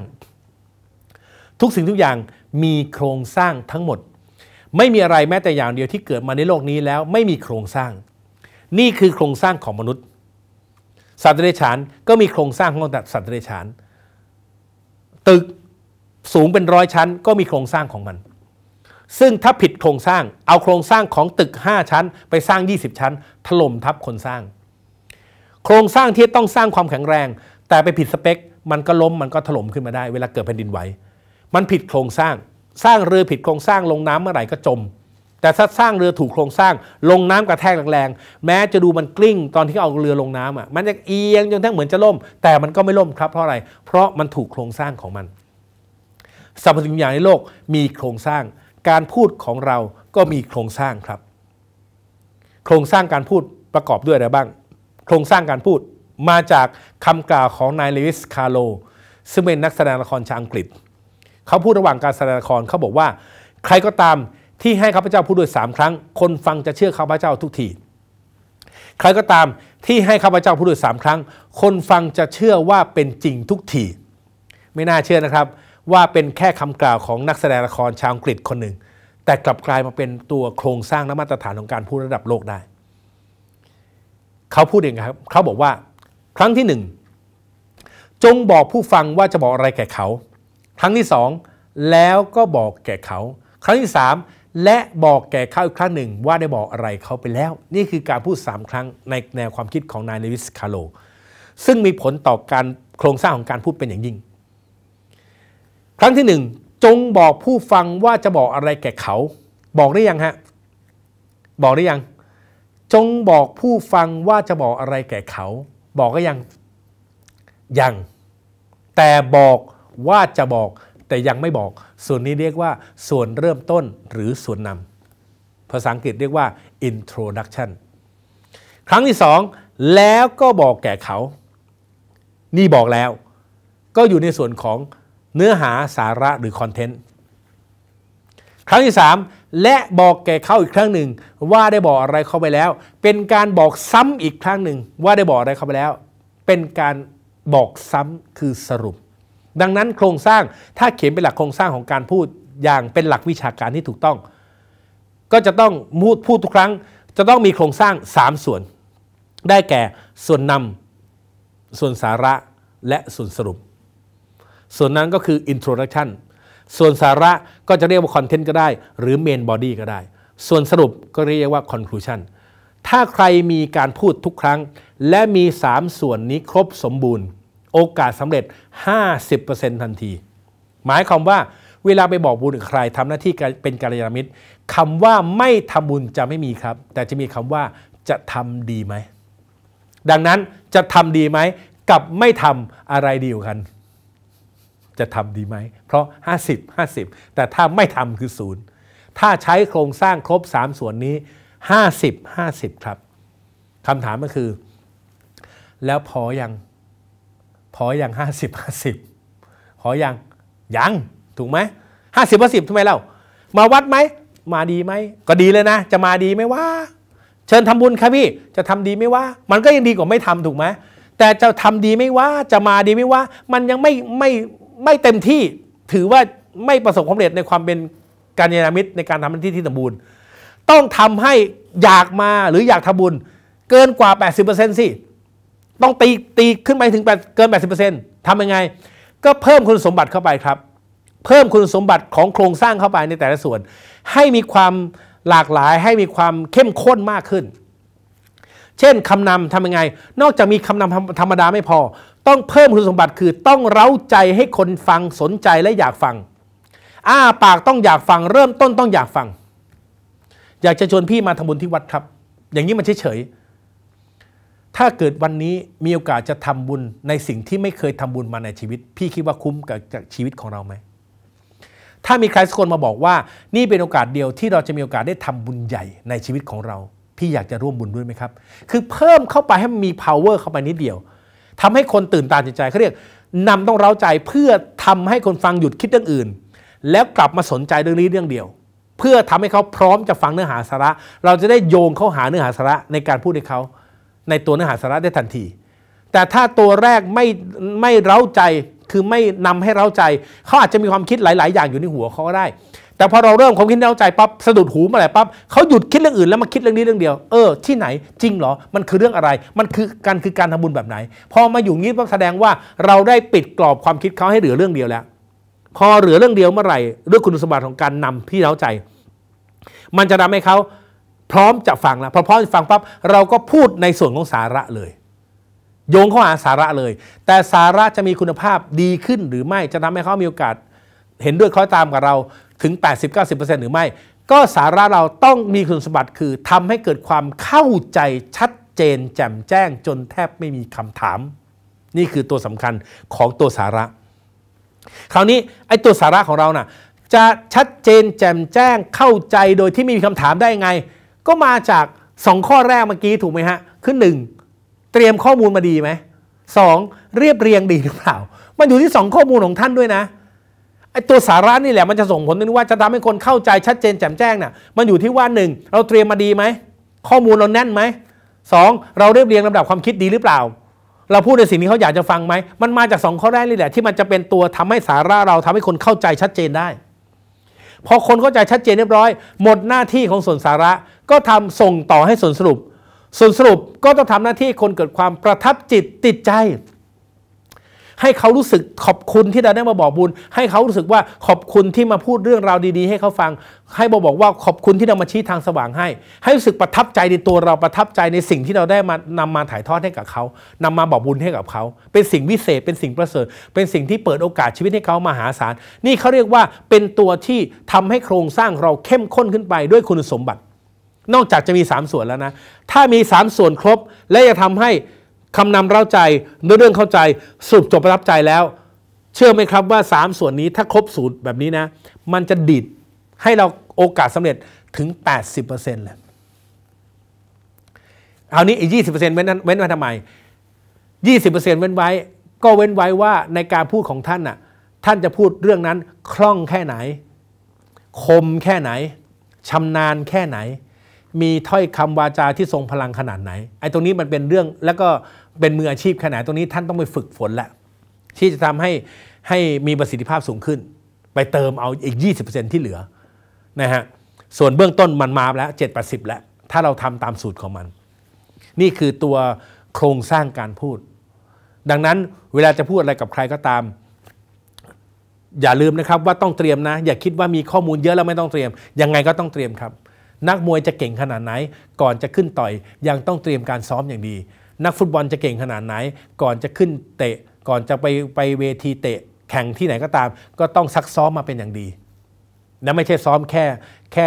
ทุกสิ่งทุกอย่างมีโครงสร้างทั้งหมด ไม่มีอะไรแม้แต่อย่างเดียวที่เกิดมาในโลกนี้แล้วไม่มีโครงสร้าง นี่คือโครงสร้างของมนุษย์ สัตว์เดรัจฉานก็มีโครงสร้างของสัตว์เดรัจฉานตึกสูงเป็นร้อยชั้นก็มีโครงสร้างของมันซึ่งถ้าผิดโครงสร้างเอาโครงสร้างของตึก5ชั้น ไปสร้าง20ชั้น ถล่มทับคนสร้าง โครงสร้างที่ต้องสร้างความแข็งแรง แต่ไปผิดสเปคมันก็ล้มมันก็ถล่มขึ้นมาได้เวลาเกิดแผ่นดินไหวมันผิดโครงสร้าง สร้างเรือผิดโครงสร้างลงน้ำเมื่อไหร่ก็จม แต่ถ้าสร้างเรือถูกโครงสร้างลงน้ำกระแทกแรงๆแม้จะดูมันกลิ้งตอนที่เอาเรือลงน้ำอ่ะมันจะเอียงจนทั้งเหมือนจะล่ม แต่มันก็ไม่ล่ม ครับเพราะอะไร เพราะมันถูกโครงสร้างของมัน สรรพสิ่งอย่างในโลกมีโครงสร้างการพูดของเราก็มีโครงสร้างครับ โครงสร้างการพูดประกอบด้วยอะไรบ้าง โครงสร้างการพูดมาจากคำกล่าวของนายเลวิสคาร์โลซึ่งเป็นนักแสดงละครชาวอังกฤษ เขาพูดระหว่างการแสดงละครเขาบอกว่า ใครก็ตามที่ให้ข้าพเจ้าพูดด้วยสามครั้ง คนฟังจะเชื่อข้าพเจ้าทุกทีใครก็ตามที่ให้ข้าพเจ้าพูดด้วยสามครั้งคนฟังจะเชื่อว่าเป็นจริงทุกทีไม่น่าเชื่อนะครับว่าเป็นแค่คำกล่าวของนักแสดงละครชาวอังกฤษคนหนึ่ง แต่กลับกลายมาเป็นตัวโครงสร้างและมาตรฐานของการพูดระดับโลกได้ เขาพูดเองครับ เขาบอกว่า ครั้งที่หนึ่งจงบอกผู้ฟังว่าจะบอกอะไรแก่เขาครั้งที่สองแล้วก็บอกแก่เขา ครั้งที่สามและบอกแก่เขาอีกครั้งหนึ่งว่าได้บอกอะไรเขาไปแล้ว นี่คือการพูด 3 ครั้งในแนวความคิดของนายเลวิสคาโลซึ่งมีผลต่อการโครงสร้างของการพูดเป็นอย่างยิ่งครั้งที่หนึ่งจงบอกผู้ฟังว่าจะบอกอะไรแก่เขา บอกได้ยังฮะบอกได้ยัง จงบอกผู้ฟังว่าจะบอกอะไรแก่เขา บอกก็ยัง ยัง แต่บอกว่าจะบอก แต่ยังไม่บอก ส่วนนี้เรียกว่า ส่วนเริ่มต้นหรือส่วนนำภาษาอังกฤษเรียกว่า introduction ครั้งที่สองแล้วก็บอกแก่เขา นี่บอกแล้ว ก็อยู่ในส่วนของเนื้อหาสาระหรือคอนเทนต์ครั้งที่ 3 และบอกแก่เขาอีกครั้งหนึ่ง ว่าได้บอกอะไรเขาไปแล้ว เป็นการบอกซ้ำอีกครั้งหนึ่ง ว่าได้บอกอะไรเขาไปแล้ว เป็นการบอกซ้ำคือสรุป ดังนั้นโครงสร้างถ้าเขียนเป็นหลักโครงสร้างของการพูดอย่างเป็นหลักวิชาการที่ถูกต้อง ก็จะต้องพูดพูดทุกครั้ง จะต้องมีโครงสร้าง 3 ส่วน ได้แก่ส่วนนำส่วนสาระและส่วนสรุปส่วนนั้นก็คือ introduction ส่วนสาระก็จะเรียกว่า content ก็ได้ หรือ main body ก็ได้ ส่วนสรุปก็เรียกว่า conclusion ถ้าใครมีการพูดทุกครั้ง และมี 3 ส่วนนี้ครบสมบูรณ์ โอกาสสำเร็จ 50%ทันที หมายความว่าเวลาไปบอกบุญใครทำหน้าที่เป็นการยามิตรคำว่าไม่ทำบุญจะไม่มีครับ แต่จะมีคำว่าจะทำดีไหม ดังนั้นจะทำดีไหมกับไม่ทำอะไรดีกว่ากันจะทำดีไหม เพราะ 50 50 แต่ถ้าไม่ทำคือศูนย์ ถ้าใช้โครงสร้างครบ 3 ส่วนนี้ 50 50 ครับคำถามก็คือ แล้วพอยัง พอยัง 50 50พอยังยังถูกไหมห้าสิบห้าสิบทำไมเล่ามาวัดไหมมาดีไหมก็ดีเลยนะ จะมาดีไหมว่า เชิญทำบุญครับพี่ จะทำดีไหมว่า มันก็ยังดีกว่าไม่ทำถูกไหมแต่จะทำดีไหมว่าจะมาดีไหมว่ามันยังไม่ไม่ไม่เต็มที่ถือว่าไม่ประสบความสำเร็จในความเป็นการยานามิตรในการทำหน้าที่ที่สมบูรณ์ต้องทำให้อยากมาหรืออยากทำบุญเกินกว่า 80%สิต้องตีตีขึ้นไปถึงเกิน 80%ทำยังไงก็เพิ่มคุณสมบัติเข้าไปครับ เพิ่มคุณสมบัติของโครงสร้างเข้าไปในแต่ละส่วน ให้มีความหลากหลายให้มีความเข้มข้นมากขึ้น เช่นคำนำทำยังไง นอกจากมีคำนำธรรมดาไม่พอต้องเพิ่มคุณสมบัติคือต้องเร้าใจให้คนฟังสนใจและอยากฟังอ้าปากต้องอยากฟัง เริ่มต้นต้องอยากฟัง อยากจะชวนพี่มาทำบุญที่วัดครับ อย่างนี้มันเฉยๆถ้าเกิดวันนี้มีโอกาสจะทำบุญในสิ่งที่ไม่เคยทำบุญมาในชีวิต พี่คิดว่าคุ้มกับชีวิตของเราไหมถ้ามีใครสักคนมาบอกว่านี่เป็นโอกาสเดียวที่เราจะมีโอกาสได้ทำบุญใหญ่ในชีวิตของเราพี่อยากจะร่วมบุญด้วยไหมครับ คือเพิ่มเข้าไปให้มมี power เข้าไปนิดเดียวทำให้คนตื่นตาตื่นใจเขาเรียกนำต้องเร้าใจเพื่อทำให้คนฟังหยุดคิดเรื่องอื่นแล้วกลับมาสนใจเรื่องนี้เรื่องเดียว เพื่อทำให้เขาพร้อมจะฟังเนื้อหาสาระ เราจะได้โยงเข้าหาเนื้อหาสาระในการพูดให้เขาในตัวเนื้อหาสาระได้ทันที แต่ถ้าตัวแรกไม่ไม่เร้าใจคือไม่นำให้เร้าใจเขาอาจจะมีความคิดหลาย ๆ อย่างอยู่ในหัวเขาก็ได้แต่พอเราเริ่มความคิดเข้าใจปั๊บสะดุดหูมาอไหรปั๊บเขาหยุดคิดเรื่องอื่นแล้วมาคิดเรื่องนี้เรื่องเดียว เออที่ไหน จริงเหรอ มันคือเรื่องอะไร มันคือการคือการทำบุญแบบไหน พอมาอยู่งี้ปั๊บแสดงว่าเราได้ปิดกรอบความคิดเขาให้เหลือเรื่องเดียวแล้วพอเหลือเรื่องเดียวเมื่อไหร่เรื่องคุณสมบัติของการนำพี่เข้าใจ มันจะทาให้เขาพร้อมจะฟังแล้วพอพร้อมจะฟังปั๊บเราก็พูดในส่วนของสาระเลย โยงเข้าหาสาระเลย แต่สาระจะมีคุณภาพดีขึ้นหรือไม่จะทำให้เขามีโอกาส เห็นด้วยคล้อยตามกับเราถึง 80-90%หรือไม่ ก็สาระเราต้องมีคุณสมบัติคือทำให้เกิดความเข้าใจชัดเจน แจ่มแจ้งจนแทบไม่มีคำถาม นี่คือตัวสำคัญของตัวสาระ คราวนี้ไอ้ตัวสาระของเรานะ่ะจะชัดเจนแจ่มแจ้งเข้าใจโดยที่ไม่มีคำถามได้ไง ก็มาจาก 2 ข้อแรกเมื่อกี้ถูกไหมฮะคือ 1 เตรียมข้อมูลมาดีไหมสองเรียบเรียงดีหรือเปล่ามันอยู่ที่ 2 ข้อมูลของท่านด้วยนะไอ้ตัวสาระนี่แหละมันจะส่งผลถึงว่าจะทำให้คนเข้าใจชัดเจนแจ่มแจ้งเนี่ยมันอยู่ที่ว่าหนึ่งเราเตรียมมาดีไหมข้อมูลเราแน่นไหมสองเราเรียบเรียงลำดับความคิดดีหรือเปล่า เราพูดในสิ่งที่เขาอยากจะฟังไหมมันมาจากสองข้อแรกนี่แหละ ที่มันจะเป็นตัวทำให้สาระเราทำให้คนเข้าใจชัดเจนได้ พอคนเข้าใจชัดเจนเรียบร้อย หมดหน้าที่ของส่วนสาระก็ทำส่งต่อให้ส่วนสรุปส่วนสรุปก็ต้องทำหน้าที่คนเกิดความประทับจิตติดใจให้เขารู้สึกขอบคุณที่เราได้มาบอกบุญ ให้เขารู้สึกว่าขอบคุณที่มาพูดเรื่องราวดีๆให้เขาฟัง ให้บอกบอกว่าขอบคุณที่เรามาชี้ทางสว่างให้ ให้รู้สึกประทับใจในตัวเราประทับใจในสิ่งที่เราได้มานำมาถ่ายทอดให้กับเขานำมาบอกบุญให้กับเขาเป็นสิ่งวิเศษเป็นสิ่งประเสริฐ เป็นสิ่งที่เปิดโอกาสชีวิตให้เขามาหาศาลนี่เขาเรียกว่าเป็นตัวที่ทำให้โครงสร้างเราเข้มข้นขึ้นไปด้วยคุณสมบัติ นอกจากจะมี 3 ส่วนแล้วนะถ้ามี3ส่วนครบและจะทำให้คำนำเล่าใจเนื้อเรื่องเข้าใจสรุปจบประทับใจแล้ว เชื่อไหมครับว่า 3 ส่วนนี้ถ้าครบสูตรแบบนี้นะ มันจะดีดให้เราโอกาสสำเร็จถึง 80%เลยเอานี้อีก20%เว้นเว้นไว้ทำไม 20%เว้นไว้ ก็เว้นไว้ว่าในการพูดของท่านน่ะท่านจะพูดเรื่องนั้นคล่องแค่ไหน คมแค่ไหนชำนาญแค่ไหน มีถ้อยคำวาจาที่ทรงพลังขนาดไหนไอ้ตรงนี้มันเป็นเรื่องแล้วก็เป็นมืออาชีพขนาดตรงนี้ท่านต้องไปฝึกฝนและที่จะทำให้ให้มีประสิทธิภาพสูงขึ้น ไปเติมเอาอีก 20%ที่เหลือนะฮะส่วนเบื้องต้นมันมาแล้ว 7 8 0 แล้ว ถ้าเราทำตามสูตรของมัน นี่คือตัวโครงสร้างการพูด ดังนั้นเวลาจะพูดอะไรกับใครก็ตาม อย่าลืมนะครับว่าต้องเตรียมนะ อย่าคิดว่ามีข้อมูลเยอะแล้วไม่ต้องเตรียมยังไงก็ต้องเตรียมครับ นักมวยจะเก่งขนาดไหนก่อนจะขึ้นต่อยยังต้องเตรียมการซ้อมอย่างดีนักฟุตบอลจะเก่งขนาดไหน ก่อนจะขึ้นเตะก่อนจะไปไปเวทีเตะ แข่งที่ไหนก็ตาม ก็ต้องซักซ้อมมาเป็นอย่างดี และไม่ใช่ซ้อมแค่แค่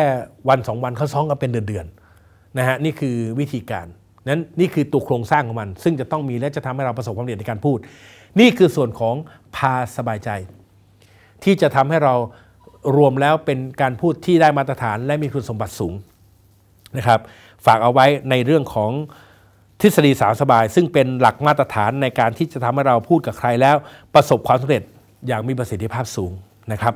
วันสองวันเขาซ้อมกันเป็นเดือนๆนะฮะนี่คือวิธีการ นั้นนี่คือตัวโครงสร้างของมัน ซึ่งจะต้องมีและจะทำให้เรา ประสบความสำเร็จในการพูด นี่คือส่วนของพาสบายใจ ที่จะทำให้เรารวมแล้วเป็นการพูดที่ได้มาตรฐาน และมีคุณสมบัติสูงนะครับ ฝากเอาไว้ในเรื่องของทฤษฎีสามสบาย ซึ่งเป็นหลักมาตรฐานในการที่จะทำให้เราพูดกับใครแล้วประสบความสำเร็จอย่างมีประสิทธิภาพสูงนะครับ